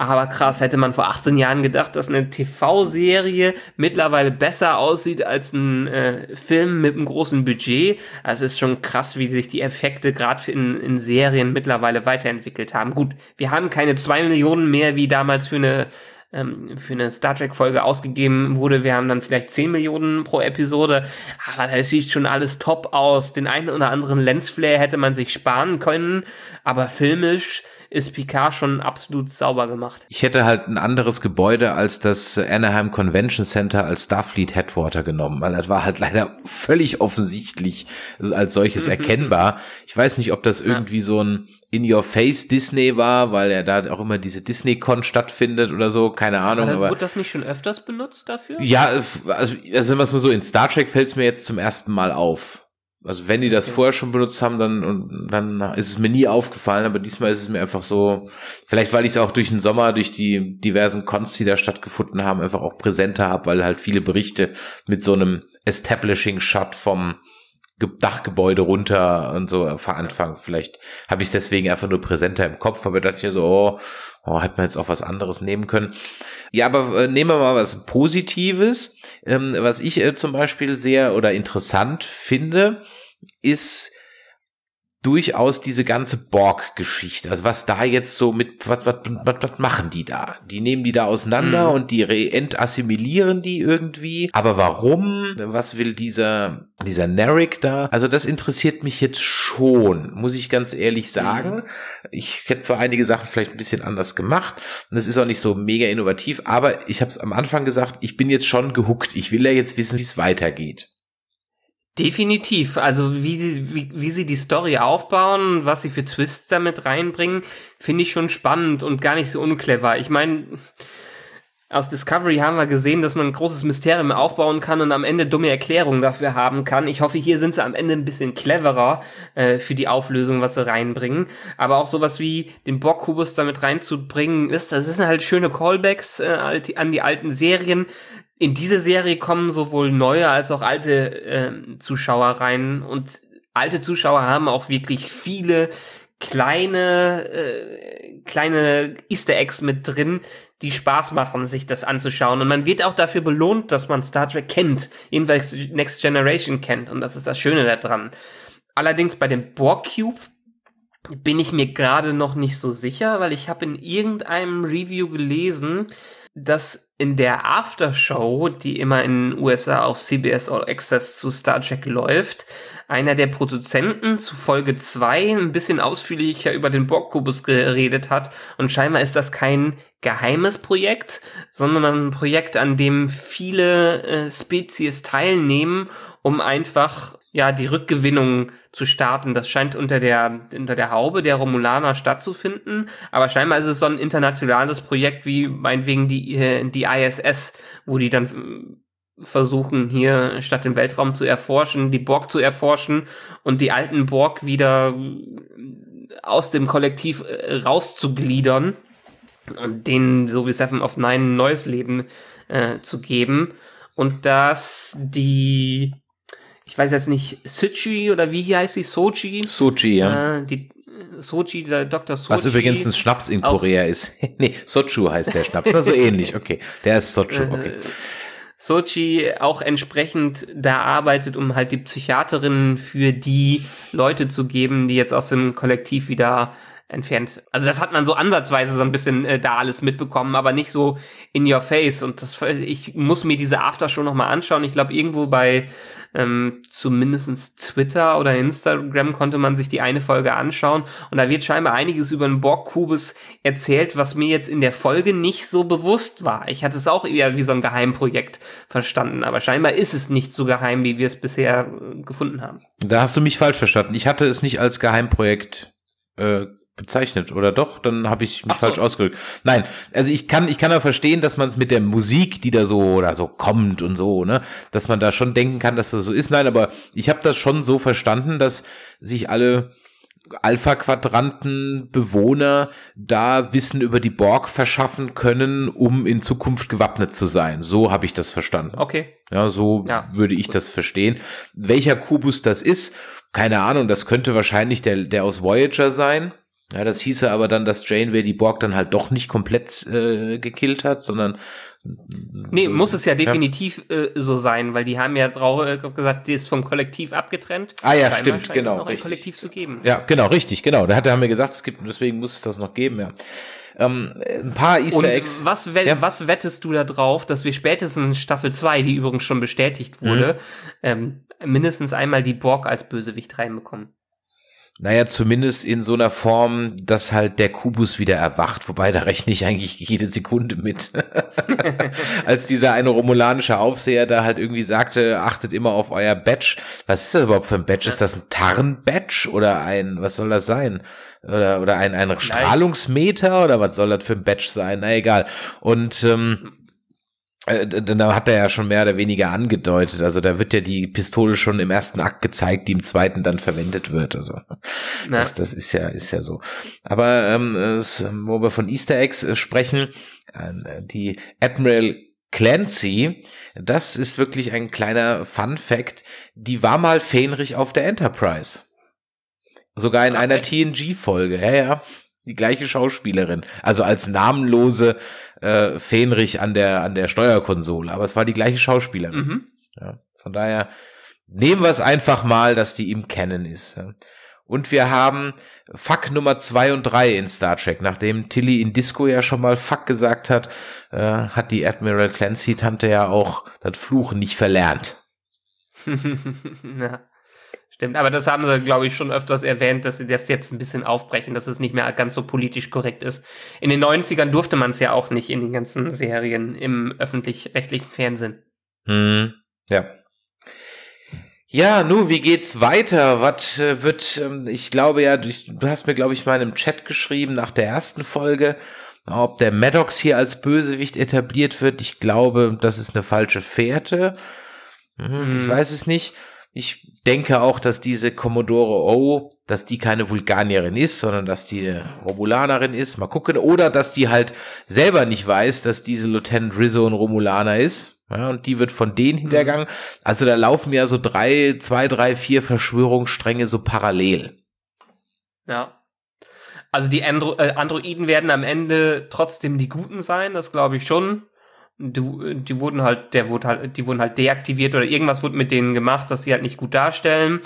Aber krass, hätte man vor 18 Jahren gedacht, dass eine TV-Serie mittlerweile besser aussieht als ein äh, Film mit einem großen Budget. Also es ist schon krass, wie sich die Effekte gerade in, in Serien mittlerweile weiterentwickelt haben. Gut, wir haben keine zwei Millionen mehr wie damals für eine ähm, für eine Star Trek-Folge ausgegeben wurde. Wir haben dann vielleicht 10 Millionen pro Episode, aber das sieht schon alles top aus. Den einen oder anderen Lensflare hätte man sich sparen können, aber filmisch ist Picard schon absolut sauber gemacht. Ich hätte halt ein anderes Gebäude als das Anaheim Convention Center als Starfleet Headwater genommen, weil das war halt leider völlig offensichtlich als solches mhm, mhm, erkennbar. Mhm. Ich weiß nicht, ob das irgendwie ja. so ein in-Your-Face Disney war, weil er ja da auch immer diese Disney-Con stattfindet oder so, keine Ahnung. Aber, aber wurde das nicht schon öfters benutzt dafür? Ja, also, also immer so, in Star Trek fällt es mir jetzt zum ersten Mal auf. Also wenn die das okay. vorher schon benutzt haben, dann und dann ist es mir nie aufgefallen, aber diesmal ist es mir einfach so, vielleicht weil ich es auch durch den Sommer, durch die diversen Cons, die da stattgefunden haben, einfach auch präsenter habe, weil halt viele Berichte mit so einem Establishing Shot vom Dachgebäude runter und so veranfangen. Vielleicht habe ich es deswegen einfach nur präsenter im Kopf, aber dachte ich mir so, oh, oh, hätte man jetzt auch was anderes nehmen können. Ja, aber äh, nehmen wir mal was Positives. Ähm, was ich äh, zum Beispiel sehr oder interessant finde, ist, durchaus diese ganze Borg-Geschichte. Also was da jetzt so mit, was, was, was, was machen die da? Die nehmen die da auseinander mhm. und die entassimilieren die irgendwie. Aber warum? Was will dieser, dieser Narek da? Also das interessiert mich jetzt schon, muss ich ganz ehrlich sagen. Mhm. Ich hätte zwar einige Sachen vielleicht ein bisschen anders gemacht und das ist auch nicht so mega innovativ, aber ich habe es am Anfang gesagt, ich bin jetzt schon gehuckt. Ich will ja jetzt wissen, wie es weitergeht. Definitiv. Also wie, wie, wie sie die Story aufbauen, was sie für Twists damit reinbringen, finde ich schon spannend und gar nicht so unclever. Ich meine, aus Discovery haben wir gesehen, dass man ein großes Mysterium aufbauen kann und am Ende dumme Erklärungen dafür haben kann. Ich hoffe, hier sind sie am Ende ein bisschen cleverer äh, für die Auflösung, was sie reinbringen. Aber auch sowas wie den Bockkubus damit reinzubringen, ist, das sind halt schöne Callbacks äh, an die alten Serien in diese Serie kommen sowohl neue als auch alte äh, Zuschauer rein und alte Zuschauer haben auch wirklich viele kleine äh, kleine Easter Eggs mit drin, die Spaß machen, sich das anzuschauen und man wird auch dafür belohnt, dass man Star Trek kennt, jedenfalls Next Generation kennt und das ist das Schöne daran. Allerdings bei dem Borg Cube bin ich mir gerade noch nicht so sicher, weil ich habe in irgendeinem Review gelesen, dass in der Aftershow, die immer in den USA auf CBS All Access zu Star Trek läuft, einer der Produzenten zu Folge 2 ein bisschen ausführlicher über den Borgkubus geredet hat. Und scheinbar ist das kein geheimes Projekt, sondern ein Projekt, an dem viele äh, Spezies teilnehmen, um einfach ja, die Rückgewinnung zu starten. Das scheint unter der, unter der Haube der Romulaner stattzufinden. Aber scheinbar ist es so ein internationales Projekt wie meinetwegen die, äh, die ISS, wo die dann äh, versuchen, hier statt den Weltraum zu erforschen, die Borg zu erforschen und die alten Borg wieder äh, aus dem Kollektiv rauszugliedern und denen, so wie Seven of Nine, ein neues Leben äh, zu geben. Und dass die ich weiß jetzt nicht, Suchi oder wie heißt sie? Sochi? Sochi, ja. Äh, die, Sochi, der Dr. Sochi. Was übrigens ein Schnaps in Korea ist. nee, Sochu heißt der Schnaps. so also ähnlich, okay. Der ist Sochu, äh, okay. Sochi auch entsprechend da arbeitet, um halt die Psychiaterinnen für die Leute zu geben, die jetzt aus dem Kollektiv wieder entfernt. Also das hat man so ansatzweise so ein bisschen äh, da alles mitbekommen, aber nicht so in your face. Und das, ich muss mir diese Aftershow nochmal anschauen. Ich glaube, irgendwo bei ähm, zumindestens Twitter oder Instagram konnte man sich die eine Folge anschauen und da wird scheinbar einiges über den borg Borgkubus erzählt, was mir jetzt in der Folge nicht so bewusst war. Ich hatte es auch eher wie so ein Geheimprojekt verstanden, aber scheinbar ist es nicht so geheim, wie wir es bisher äh, gefunden haben. Da hast du mich falsch verstanden. Ich hatte es nicht als Geheimprojekt äh, bezeichnet oder doch, dann habe ich mich so. falsch ausgedrückt. Nein, also ich kann ich kann ja verstehen, dass man es mit der Musik, die da so oder so kommt und so, ne, dass man da schon denken kann, dass das so ist. Nein, aber ich habe das schon so verstanden, dass sich alle Alpha Quadranten Bewohner da Wissen über die Borg verschaffen können, um in Zukunft gewappnet zu sein. So habe ich das verstanden. Okay. Ja, so ja, würde ich das verstehen. Welcher Kubus das ist, keine Ahnung, das könnte wahrscheinlich der der aus Voyager sein ja, das hieße aber dann, dass Janeway die Borg dann halt doch nicht komplett äh, gekillt hat, sondern. Äh, nee, äh, muss es ja definitiv ja. Äh, so sein, weil die haben ja drauf äh, gesagt, die ist vom Kollektiv abgetrennt. Ah ja, stimmt, genau. noch richtig. ein Kollektiv zu geben. Ja, genau, richtig, genau. Da hat er haben wir gesagt, es gibt, deswegen muss es das noch geben, ja. Ähm, ein paar Easter Und Eggs. Was, we ja. was wettest du da drauf, dass wir spätestens Staffel 2, die übrigens schon bestätigt wurde, mhm. ähm, mindestens einmal die Borg als Bösewicht reinbekommen? Naja, zumindest in so einer Form, dass halt der Kubus wieder erwacht, wobei da rechne ich eigentlich jede Sekunde mit. Als dieser eine romulanische Aufseher da halt irgendwie sagte, achtet immer auf euer Batch. Was ist das überhaupt für ein Batch? Ist das ein Tarn-Badge oder ein, was soll das sein? Oder, oder ein, ein Strahlungsmeter oder was soll das für ein Batch sein? Na egal. Und ähm, hm. Äh, dann hat er ja schon mehr oder weniger angedeutet. Also da wird ja die Pistole schon im ersten Akt gezeigt, die im zweiten dann verwendet wird. Also das, das, ist ja ist ja so. Aber ähm, wo wir von Easter Eggs äh, sprechen, ähm, die Admiral Clancy, das ist wirklich ein kleiner Fun Fact. Die war mal Fähnrich auf der Enterprise. Sogar in ah, okay. einer TNG-Folge, ja, ja die gleiche Schauspielerin. Also als namenlose äh, Fähnrich an der, an der Steuerkonsole. Aber es war die gleiche Schauspielerin. Mhm. Ja, von daher nehmen wir es einfach mal, dass die ihm kennen ist. Ja. Und wir haben Fuck Nummer zwei und drei in Star Trek. Nachdem Tilly in Disco ja schon mal Fuck gesagt hat, äh, hat die Admiral Clancy-Tante ja auch das Fluchen nicht verlernt. Na. Stimmt, aber das haben sie, glaube ich, schon öfters erwähnt, dass sie das jetzt ein bisschen aufbrechen, dass es nicht mehr ganz so politisch korrekt ist. In den 90ern durfte man es ja auch nicht in den ganzen Serien im öffentlich-rechtlichen Fernsehen. Hm, ja. Ja, nun, wie geht's weiter? Was äh, wird, ähm, ich glaube ja, du, hast mir, glaube ich, mal im Chat geschrieben nach der ersten Folge, ob der Maddox hier als Bösewicht etabliert wird. Ich glaube, das ist eine falsche Fährte. hm. Ich mhm. weiß es nicht. Ich denke auch, dass diese Commodore O, dass die keine Vulkanierin ist, sondern dass die Romulanerin ist. Mal gucken. Oder dass die halt selber nicht weiß, dass diese Lieutenant Rizzo ein Romulaner ist. Ja, und die wird von denen mhm. hintergangen. Also da laufen ja so drei, zwei, drei, vier Verschwörungsstränge so parallel. Ja. Also die Andro äh, Androiden werden am Ende trotzdem die Guten sein, das glaube ich schon die, die wurden halt, der wurde halt, die wurden halt deaktiviert oder irgendwas wurde mit denen gemacht, dass sie halt nicht gut darstellen.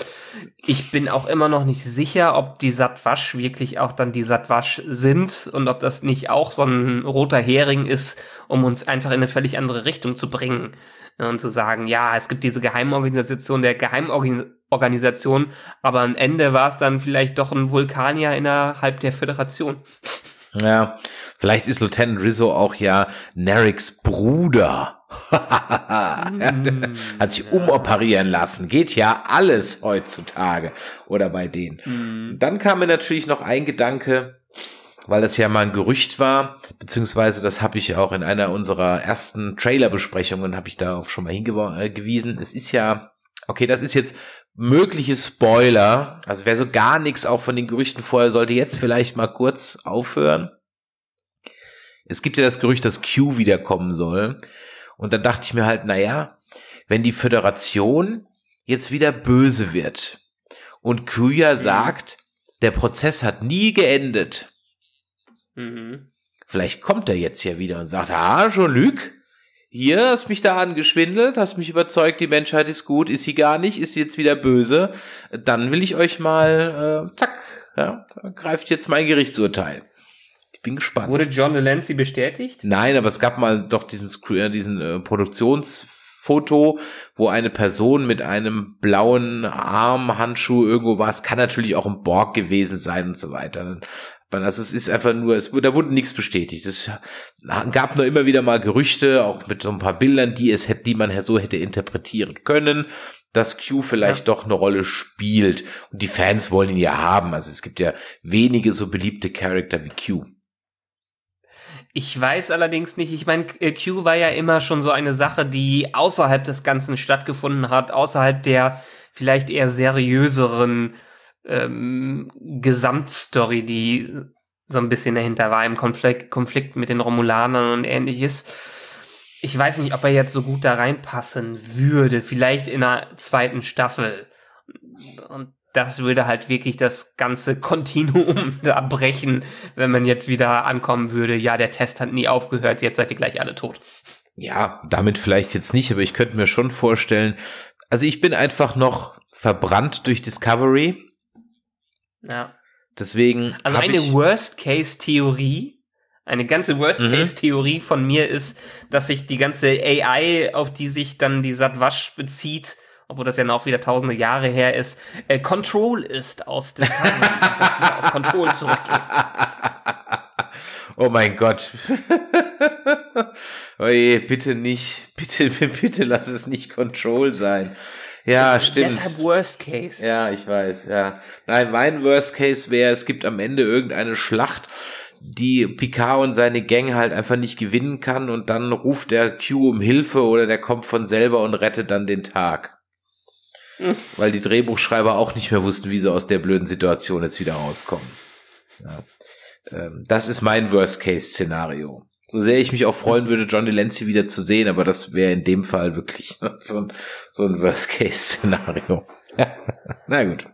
Ich bin auch immer noch nicht sicher, ob die Satwasch wirklich auch dann die Satwasch sind und ob das nicht auch so ein roter Hering ist, um uns einfach in eine völlig andere Richtung zu bringen und zu sagen, ja, es gibt diese Geheimorganisation der Geheimorganisation, aber am Ende war es dann vielleicht doch ein Vulkanier innerhalb der Föderation. Ja, vielleicht ist Lieutenant Rizzo auch ja Nerics Bruder. Mm, hat sich ja. umoperieren lassen. Geht ja alles heutzutage oder bei denen. Mhm. Dann kam mir natürlich noch ein Gedanke, weil das ja mal ein Gerücht war, beziehungsweise das habe ich auch in einer unserer ersten Trailer-Besprechungen, habe ich darauf schon mal hingewiesen. Äh, es ist ja, okay, das ist jetzt mögliche Spoiler, also wer so gar nichts auch von den Gerüchten vorher, sollte jetzt vielleicht mal kurz aufhören. Es gibt ja das Gerücht, dass Q wiederkommen soll. Und dann dachte ich mir halt, naja, wenn die Föderation jetzt wieder böse wird und Q ja mhm. sagt, der Prozess hat nie geendet. Mhm. Vielleicht kommt er jetzt ja wieder und sagt, ah, Jean-Luc, hier, hast mich da angeschwindelt, hast mich überzeugt, die Menschheit ist gut, ist sie gar nicht, ist sie jetzt wieder böse, dann will ich euch mal, äh, zack, ja, greift jetzt mein Gerichtsurteil. Ich bin gespannt. Wurde John Delancey bestätigt? Nein, aber es gab mal doch diesen, äh, diesen äh, Produktionsfoto, wo eine Person mit einem blauen Armhandschuh irgendwo war. Es kann natürlich auch ein Borg gewesen sein und so weiter. Dann also es ist einfach nur, es, da wurde nichts bestätigt. Es gab nur immer wieder mal Gerüchte, auch mit so ein paar Bildern, die es hätte, die man so hätte interpretieren können, dass Q vielleicht ja. doch eine Rolle spielt. Und die Fans wollen ihn ja haben. Also es gibt ja wenige so beliebte Charakter wie Q. Ich weiß allerdings nicht, ich meine, äh, Q war ja immer schon so eine Sache, die außerhalb des Ganzen stattgefunden hat, außerhalb der vielleicht eher seriöseren ähm, Gesamtstory, die so ein bisschen dahinter war im Konflikt, Konflikt mit den Romulanern und ähnliches. Ich weiß nicht, ob er jetzt so gut da reinpassen würde. Vielleicht in einer zweiten Staffel. Und das würde halt wirklich das ganze Kontinuum da brechen, wenn man jetzt wieder ankommen würde. Ja, der Test hat nie aufgehört, jetzt seid ihr gleich alle tot. Ja, damit vielleicht jetzt nicht, aber ich könnte mir schon vorstellen, also ich bin einfach noch verbrannt durch Discovery ja. Deswegen. Also eine Worst-Case-Theorie, eine ganze Worst-Case-Theorie mhm. von mir ist, dass sich die ganze AI, auf die sich dann die Satwasch bezieht, obwohl das ja auch wieder tausende Jahre her ist, äh, Control ist aus dem Kanon, dass wieder auf Control zurückgeht. Oh mein Gott. Oje, bitte nicht. Bitte, bitte lass es nicht Control sein. Ja, stimmt. Deshalb Worst Case. Ja, ich weiß, ja. Nein, mein Worst Case wäre, es gibt am Ende irgendeine Schlacht, die Picard und seine Gang halt einfach nicht gewinnen kann und dann ruft der Q um Hilfe oder der kommt von selber und rettet dann den Tag. Weil die Drehbuchschreiber auch nicht mehr wussten, wie sie aus der blöden Situation jetzt wieder rauskommen. Ja. Ähm, das ist mein Worst-Case-Szenario so sehr ich mich auch freuen würde, John Delancey wieder zu sehen, aber das wäre in dem Fall wirklich so ein, so ein Worst-Case-Szenario. Na gut.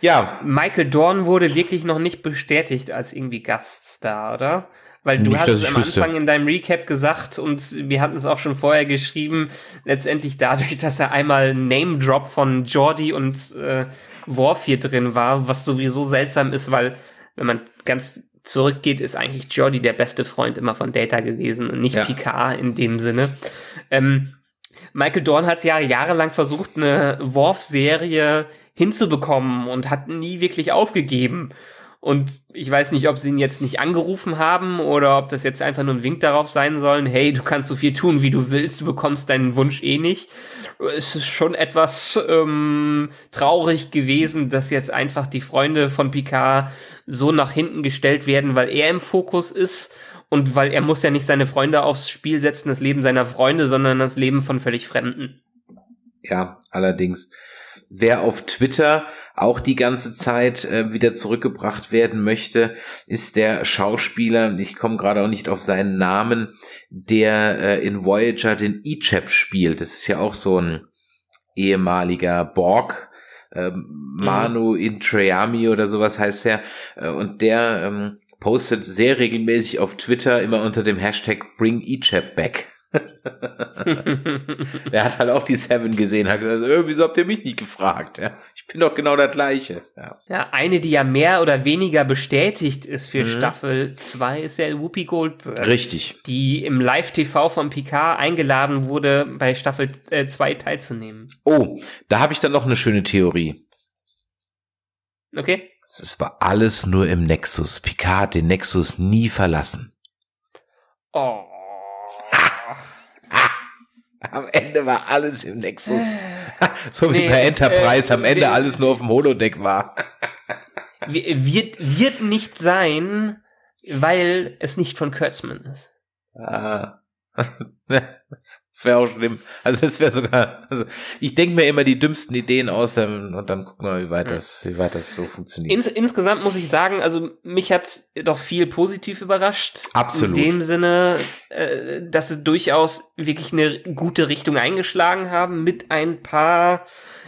Ja. Michael Dorn wurde wirklich noch nicht bestätigt als irgendwie Gaststar, oder? Weil du nicht, hast es am wüsste. Anfang in deinem Recap gesagt und wir hatten es auch schon vorher geschrieben, letztendlich dadurch, dass er einmal Name-Drop von Jordi und äh, Worf hier drin war, was sowieso seltsam ist, weil wenn man ganz zurückgeht, ist eigentlich Jordi der beste Freund immer von Data gewesen und nicht ja. Picard in dem Sinne. Ähm, Michael Dorn hat ja jahrelang versucht, eine Worf-Serie hinzubekommen und hat nie wirklich aufgegeben. Und ich weiß nicht, ob sie ihn jetzt nicht angerufen haben oder ob das jetzt einfach nur ein Wink darauf sein sollen, hey, du kannst so viel tun, wie du willst, du bekommst deinen Wunsch eh nicht es ist schon etwas ähm, traurig gewesen, dass jetzt einfach die Freunde von Picard so nach hinten gestellt werden, weil er im Fokus ist und weil er muss ja nicht seine Freunde aufs Spiel setzen, das Leben seiner Freunde, sondern das Leben von völlig Fremden. Ja, allerdings wer auf Twitter auch die ganze Zeit äh, wieder zurückgebracht werden möchte, ist der Schauspieler, ich komme gerade auch nicht auf seinen Namen, der äh, in Voyager den Ichab spielt. Das ist ja auch so ein ehemaliger Borg. Äh, Manu mhm. Intreami oder sowas heißt er. Äh, und der ähm, postet sehr regelmäßig auf Twitter immer unter dem Hashtag Bring Ichab Back. er hat halt auch die Seven gesehen, hat gesagt, äh, wieso habt ihr mich nicht gefragt? Ja, ich bin doch genau der gleiche. Ja. ja. eine, die ja mehr oder weniger bestätigt ist für mhm. Staffel 2, ist ja Whoopi Goldberg. Richtig. Die im Live-TV von Picard eingeladen wurde, bei Staffel 2 äh, teilzunehmen. Oh, da habe ich dann noch eine schöne Theorie. Okay. Es war alles nur im Nexus. Picard hat den Nexus nie verlassen. Oh. Am Ende war alles im Nexus. so wie nee, bei Enterprise äh, am Ende wir, alles nur auf dem Holodeck war. wird, wird nicht sein, weil es nicht von Kurtzman ist. Ah. das wäre auch schlimm. Also das wäre sogar. Also ich denke mir immer die dümmsten Ideen aus dann, und dann gucken wir, wie weit das, wie weit das so funktioniert. Ins, insgesamt muss ich sagen, also mich hat doch viel positiv überrascht. Absolut. In dem Sinne, äh, dass sie durchaus wirklich eine gute Richtung eingeschlagen haben mit ein paar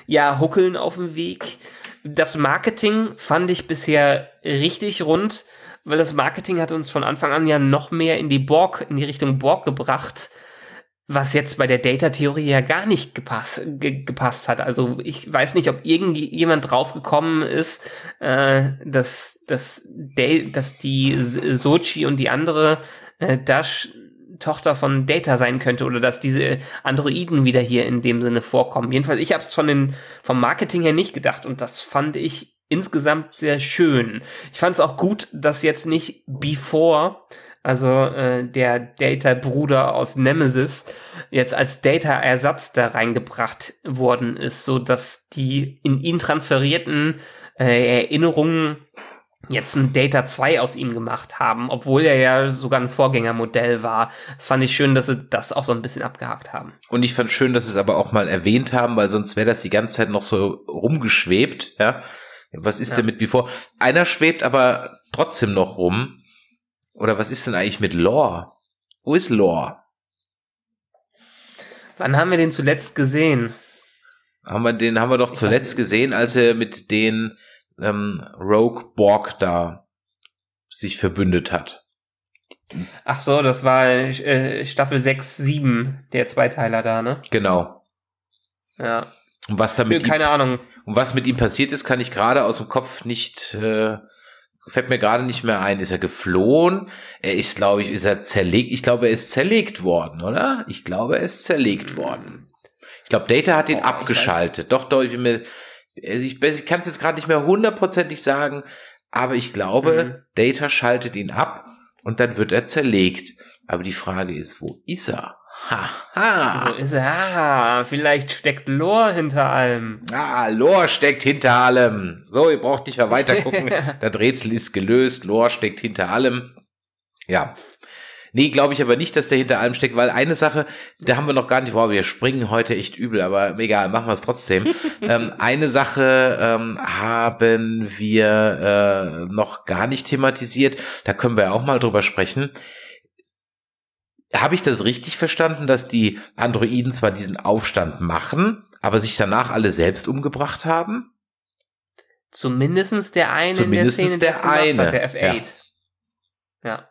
ja Huckeln auf dem Weg. Das Marketing fand ich bisher richtig rund weil das Marketing hat uns von Anfang an ja noch mehr in die Borg, in die Richtung Borg gebracht, was jetzt bei der Data-Theorie ja gar nicht gepasst, ge, gepasst hat. Also ich weiß nicht, ob irgendjemand draufgekommen ist, äh, dass, dass, dass die Sochi und die andere äh, Dash Tochter von Data sein könnte oder dass diese Androiden wieder hier in dem Sinne vorkommen. Jedenfalls, ich habe es von den vom Marketing her nicht gedacht und das fand ich insgesamt sehr schön. Ich fand es auch gut, dass jetzt nicht Before, also äh, der Data-Bruder aus Nemesis, jetzt als Data-Ersatz da reingebracht worden ist, so dass die in ihn transferierten äh, Erinnerungen jetzt ein Data 2 aus ihm gemacht haben, obwohl er ja sogar ein Vorgängermodell war. Das fand ich schön, dass sie das auch so ein bisschen abgehakt haben. Und ich fand schön, dass sie es aber auch mal erwähnt haben, weil sonst wäre das die ganze Zeit noch so rumgeschwebt, ja was ist ja. denn mit Before? Einer schwebt aber trotzdem noch rum. Oder was ist denn eigentlich mit Lore? Wo ist Lore? Wann haben wir den zuletzt gesehen? Haben wir den haben wir doch zuletzt gesehen, als er mit den ähm, Rogue Borg da sich verbündet hat. Ach so, das war äh, Staffel 6, 7, der Zweiteiler da, ne? Genau. Ja. Und was damit keine ihm, Ahnung. Und was mit ihm passiert ist, kann ich gerade aus dem Kopf nicht, äh, fällt mir gerade nicht mehr ein. Ist er geflohen? Er ist, glaube ich, ist er zerlegt. Ich glaube, er ist zerlegt worden, oder? Ich glaube, er ist zerlegt hm. worden. Ich glaube, Data hat ihn oh, abgeschaltet. Doch, doch, ich bin mir, also ich, ich kann es jetzt gerade nicht mehr hundertprozentig sagen, aber ich glaube, mhm. Data schaltet ihn ab und dann wird er zerlegt. Aber die Frage ist, wo ist er? Ha, Wo ist er? Ah, vielleicht steckt Lore hinter allem. Ah, Lore steckt hinter allem. So, ihr braucht nicht mehr weitergucken. das Rätsel ist gelöst. Lore steckt hinter allem. Ja. Nee, glaube ich aber nicht, dass der hinter allem steckt, weil eine Sache, da haben wir noch gar nicht, boah, wir springen heute echt übel, aber egal, machen wir es trotzdem. ähm, eine Sache ähm, haben wir äh, noch gar nicht thematisiert, da können wir auch mal drüber sprechen. Habe ich das richtig verstanden, dass die Androiden zwar diesen Aufstand machen, aber sich danach alle selbst umgebracht haben? Zumindestens der eine Zumindest in der Szene, der eine. Hat, der F8. Ja.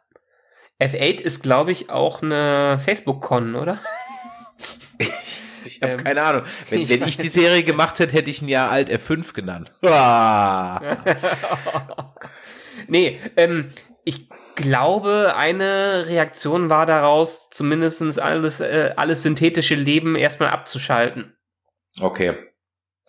ja. F8 ist, glaube ich, auch eine Facebook-Con, oder? Ich, ich habe ähm, keine Ahnung. Wenn ich, wenn ich die Serie gemacht hätte, hätte ich ihn ja alt F5 genannt. Ah. nee, ähm, ich glaube, eine Reaktion war daraus, zumindest alles, äh, alles synthetische Leben erstmal abzuschalten. Okay.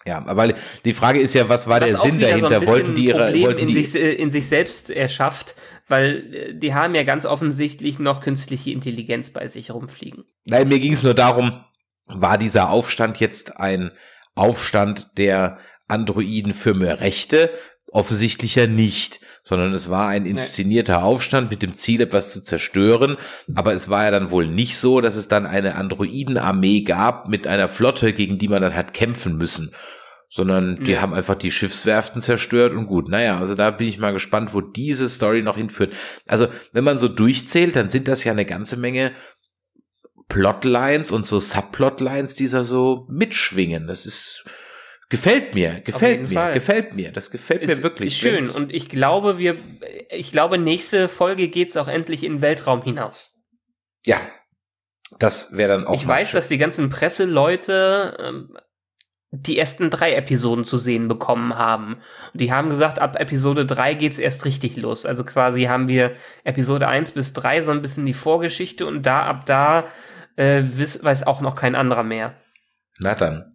Ja, aber die Frage ist ja, was war was der Sinn dahinter? So wollten die ihre Problem wollten die in, sich, äh, in sich selbst erschafft, weil äh, die haben ja ganz offensichtlich noch künstliche Intelligenz bei sich rumfliegen. Nein, mir ging es nur darum, war dieser Aufstand jetzt ein Aufstand der Androiden für mehr Rechte, offensichtlicher nicht, sondern es war ein inszenierter nee. Aufstand mit dem Ziel, etwas zu zerstören. Aber es war ja dann wohl nicht so, dass es dann eine Androidenarmee gab mit einer Flotte, gegen die man dann hat kämpfen müssen, sondern mhm. die haben einfach die Schiffswerften zerstört und gut. Naja, also da bin ich mal gespannt, wo diese Story noch hinführt. Also wenn man so durchzählt, dann sind das ja eine ganze Menge Plotlines und so Subplotlines, die da so mitschwingen. Das ist Gefällt mir, gefällt mir, Fall. gefällt mir. Das gefällt ist, mir wirklich. Ist schön und ich glaube, wir, ich glaube, nächste Folge geht's auch endlich in den Weltraum hinaus. Ja, das wäre dann auch. Ich weiß, schön. dass die ganzen Presseleute ähm, die ersten drei Episoden zu sehen bekommen haben. Und die haben gesagt, ab Episode drei geht's erst richtig los. Also quasi haben wir Episode eins bis drei so ein bisschen die Vorgeschichte und da ab da äh, weiß auch noch kein anderer mehr. Na dann.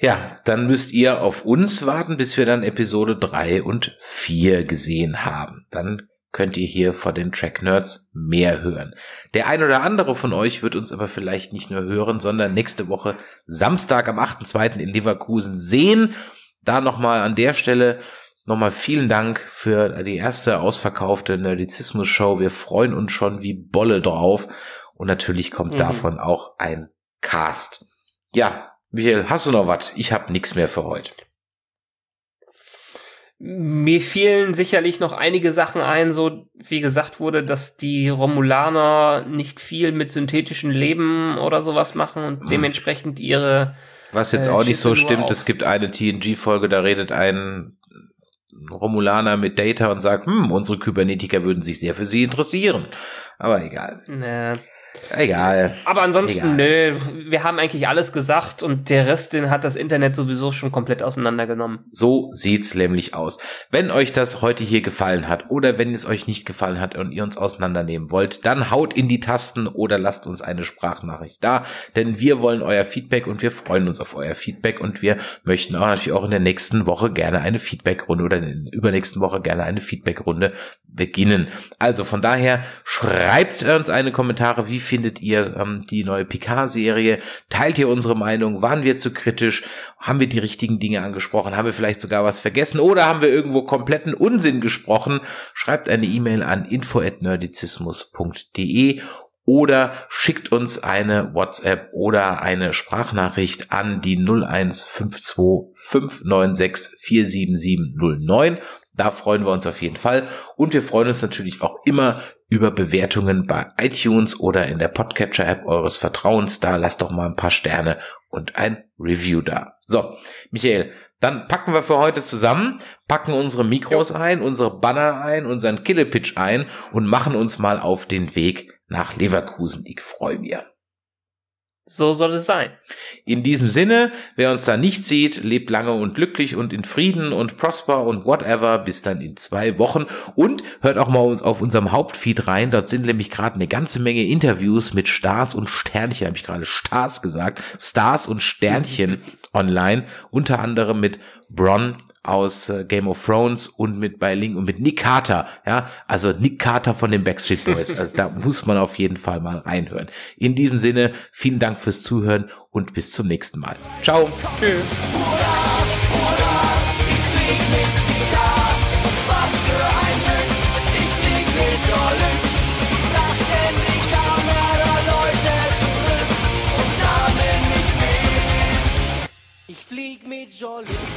Ja, dann müsst ihr auf uns warten, bis wir dann Episode drei und vier gesehen haben. Dann könnt ihr hier vor den Track Nerds mehr hören. Der ein oder andere von euch wird uns aber vielleicht nicht nur hören, sondern nächste Woche Samstag am 8.2. in Leverkusen sehen. Da nochmal an der Stelle nochmal vielen Dank für die erste ausverkaufte Nerdizismus-Show. Wir freuen uns schon wie Bolle drauf. Und natürlich kommt mhm. davon auch ein Cast. Ja, Michael, hast du noch was? Ich habe nichts mehr für heute. Mir fielen sicherlich noch einige Sachen ein, so wie gesagt wurde, dass die Romulaner nicht viel mit synthetischem Leben oder sowas machen und dementsprechend ihre. Was jetzt äh, auch nicht so stimmt, es gibt eine TNG-Folge, da redet ein Romulaner mit Data und sagt, hm, unsere Kybernetiker würden sich sehr für sie interessieren. Aber egal. Nee. Egal. Aber ansonsten, Egal. nö, wir haben eigentlich alles gesagt und der Rest, den hat das Internet sowieso schon komplett auseinandergenommen. So sieht's nämlich aus. Wenn euch das heute hier gefallen hat oder wenn es euch nicht gefallen hat und ihr uns auseinandernehmen wollt, dann haut in die Tasten oder lasst uns eine Sprachnachricht da, denn wir wollen euer Feedback und wir freuen uns auf euer Feedback und wir möchten auch natürlich auch in der nächsten Woche gerne eine Feedbackrunde oder in der übernächsten Woche gerne eine Feedbackrunde beginnen. Also von daher schreibt uns eine Kommentare, wie wie findet ihr ähm, die neue Picard-Serie? Teilt ihr unsere Meinung? Waren wir zu kritisch? Haben wir die richtigen Dinge angesprochen? Haben wir vielleicht sogar was vergessen? Oder haben wir irgendwo kompletten Unsinn gesprochen? Schreibt eine E-Mail an info@nerdizismus.de oder schickt uns eine WhatsApp oder eine Sprachnachricht an die 0152596477709. Da freuen wir uns auf jeden Fall und wir freuen uns natürlich auch immer über Bewertungen bei iTunes oder in der Podcatcher-App eures Vertrauens da. Lasst doch mal ein paar Sterne und ein Review da. So, Michael, dann packen wir für heute zusammen, packen unsere Mikros ein, unsere Banner ein, unseren Killepitch ein und machen uns mal auf den Weg nach Leverkusen. Ich freue mich. So soll es sein. In diesem Sinne, wer uns da nicht sieht, lebt lange und glücklich und in Frieden und prosper und whatever bis dann in zwei Wochen und hört auch mal auf unserem Hauptfeed rein. Dort sind nämlich gerade eine ganze Menge Interviews mit Stars und Sternchen, habe ich gerade Stars gesagt, Stars und Sternchen online, unter anderem mit Bron aus äh, Game of Thrones und mit bei Link und mit Nick Carter, ja, also Nick Carter von den Backstreet Boys. Also da muss man auf jeden Fall mal reinhören. In diesem Sinne, vielen Dank fürs Zuhören und bis zum nächsten Mal. Ciao. Tschüss. flieg mit Jolly.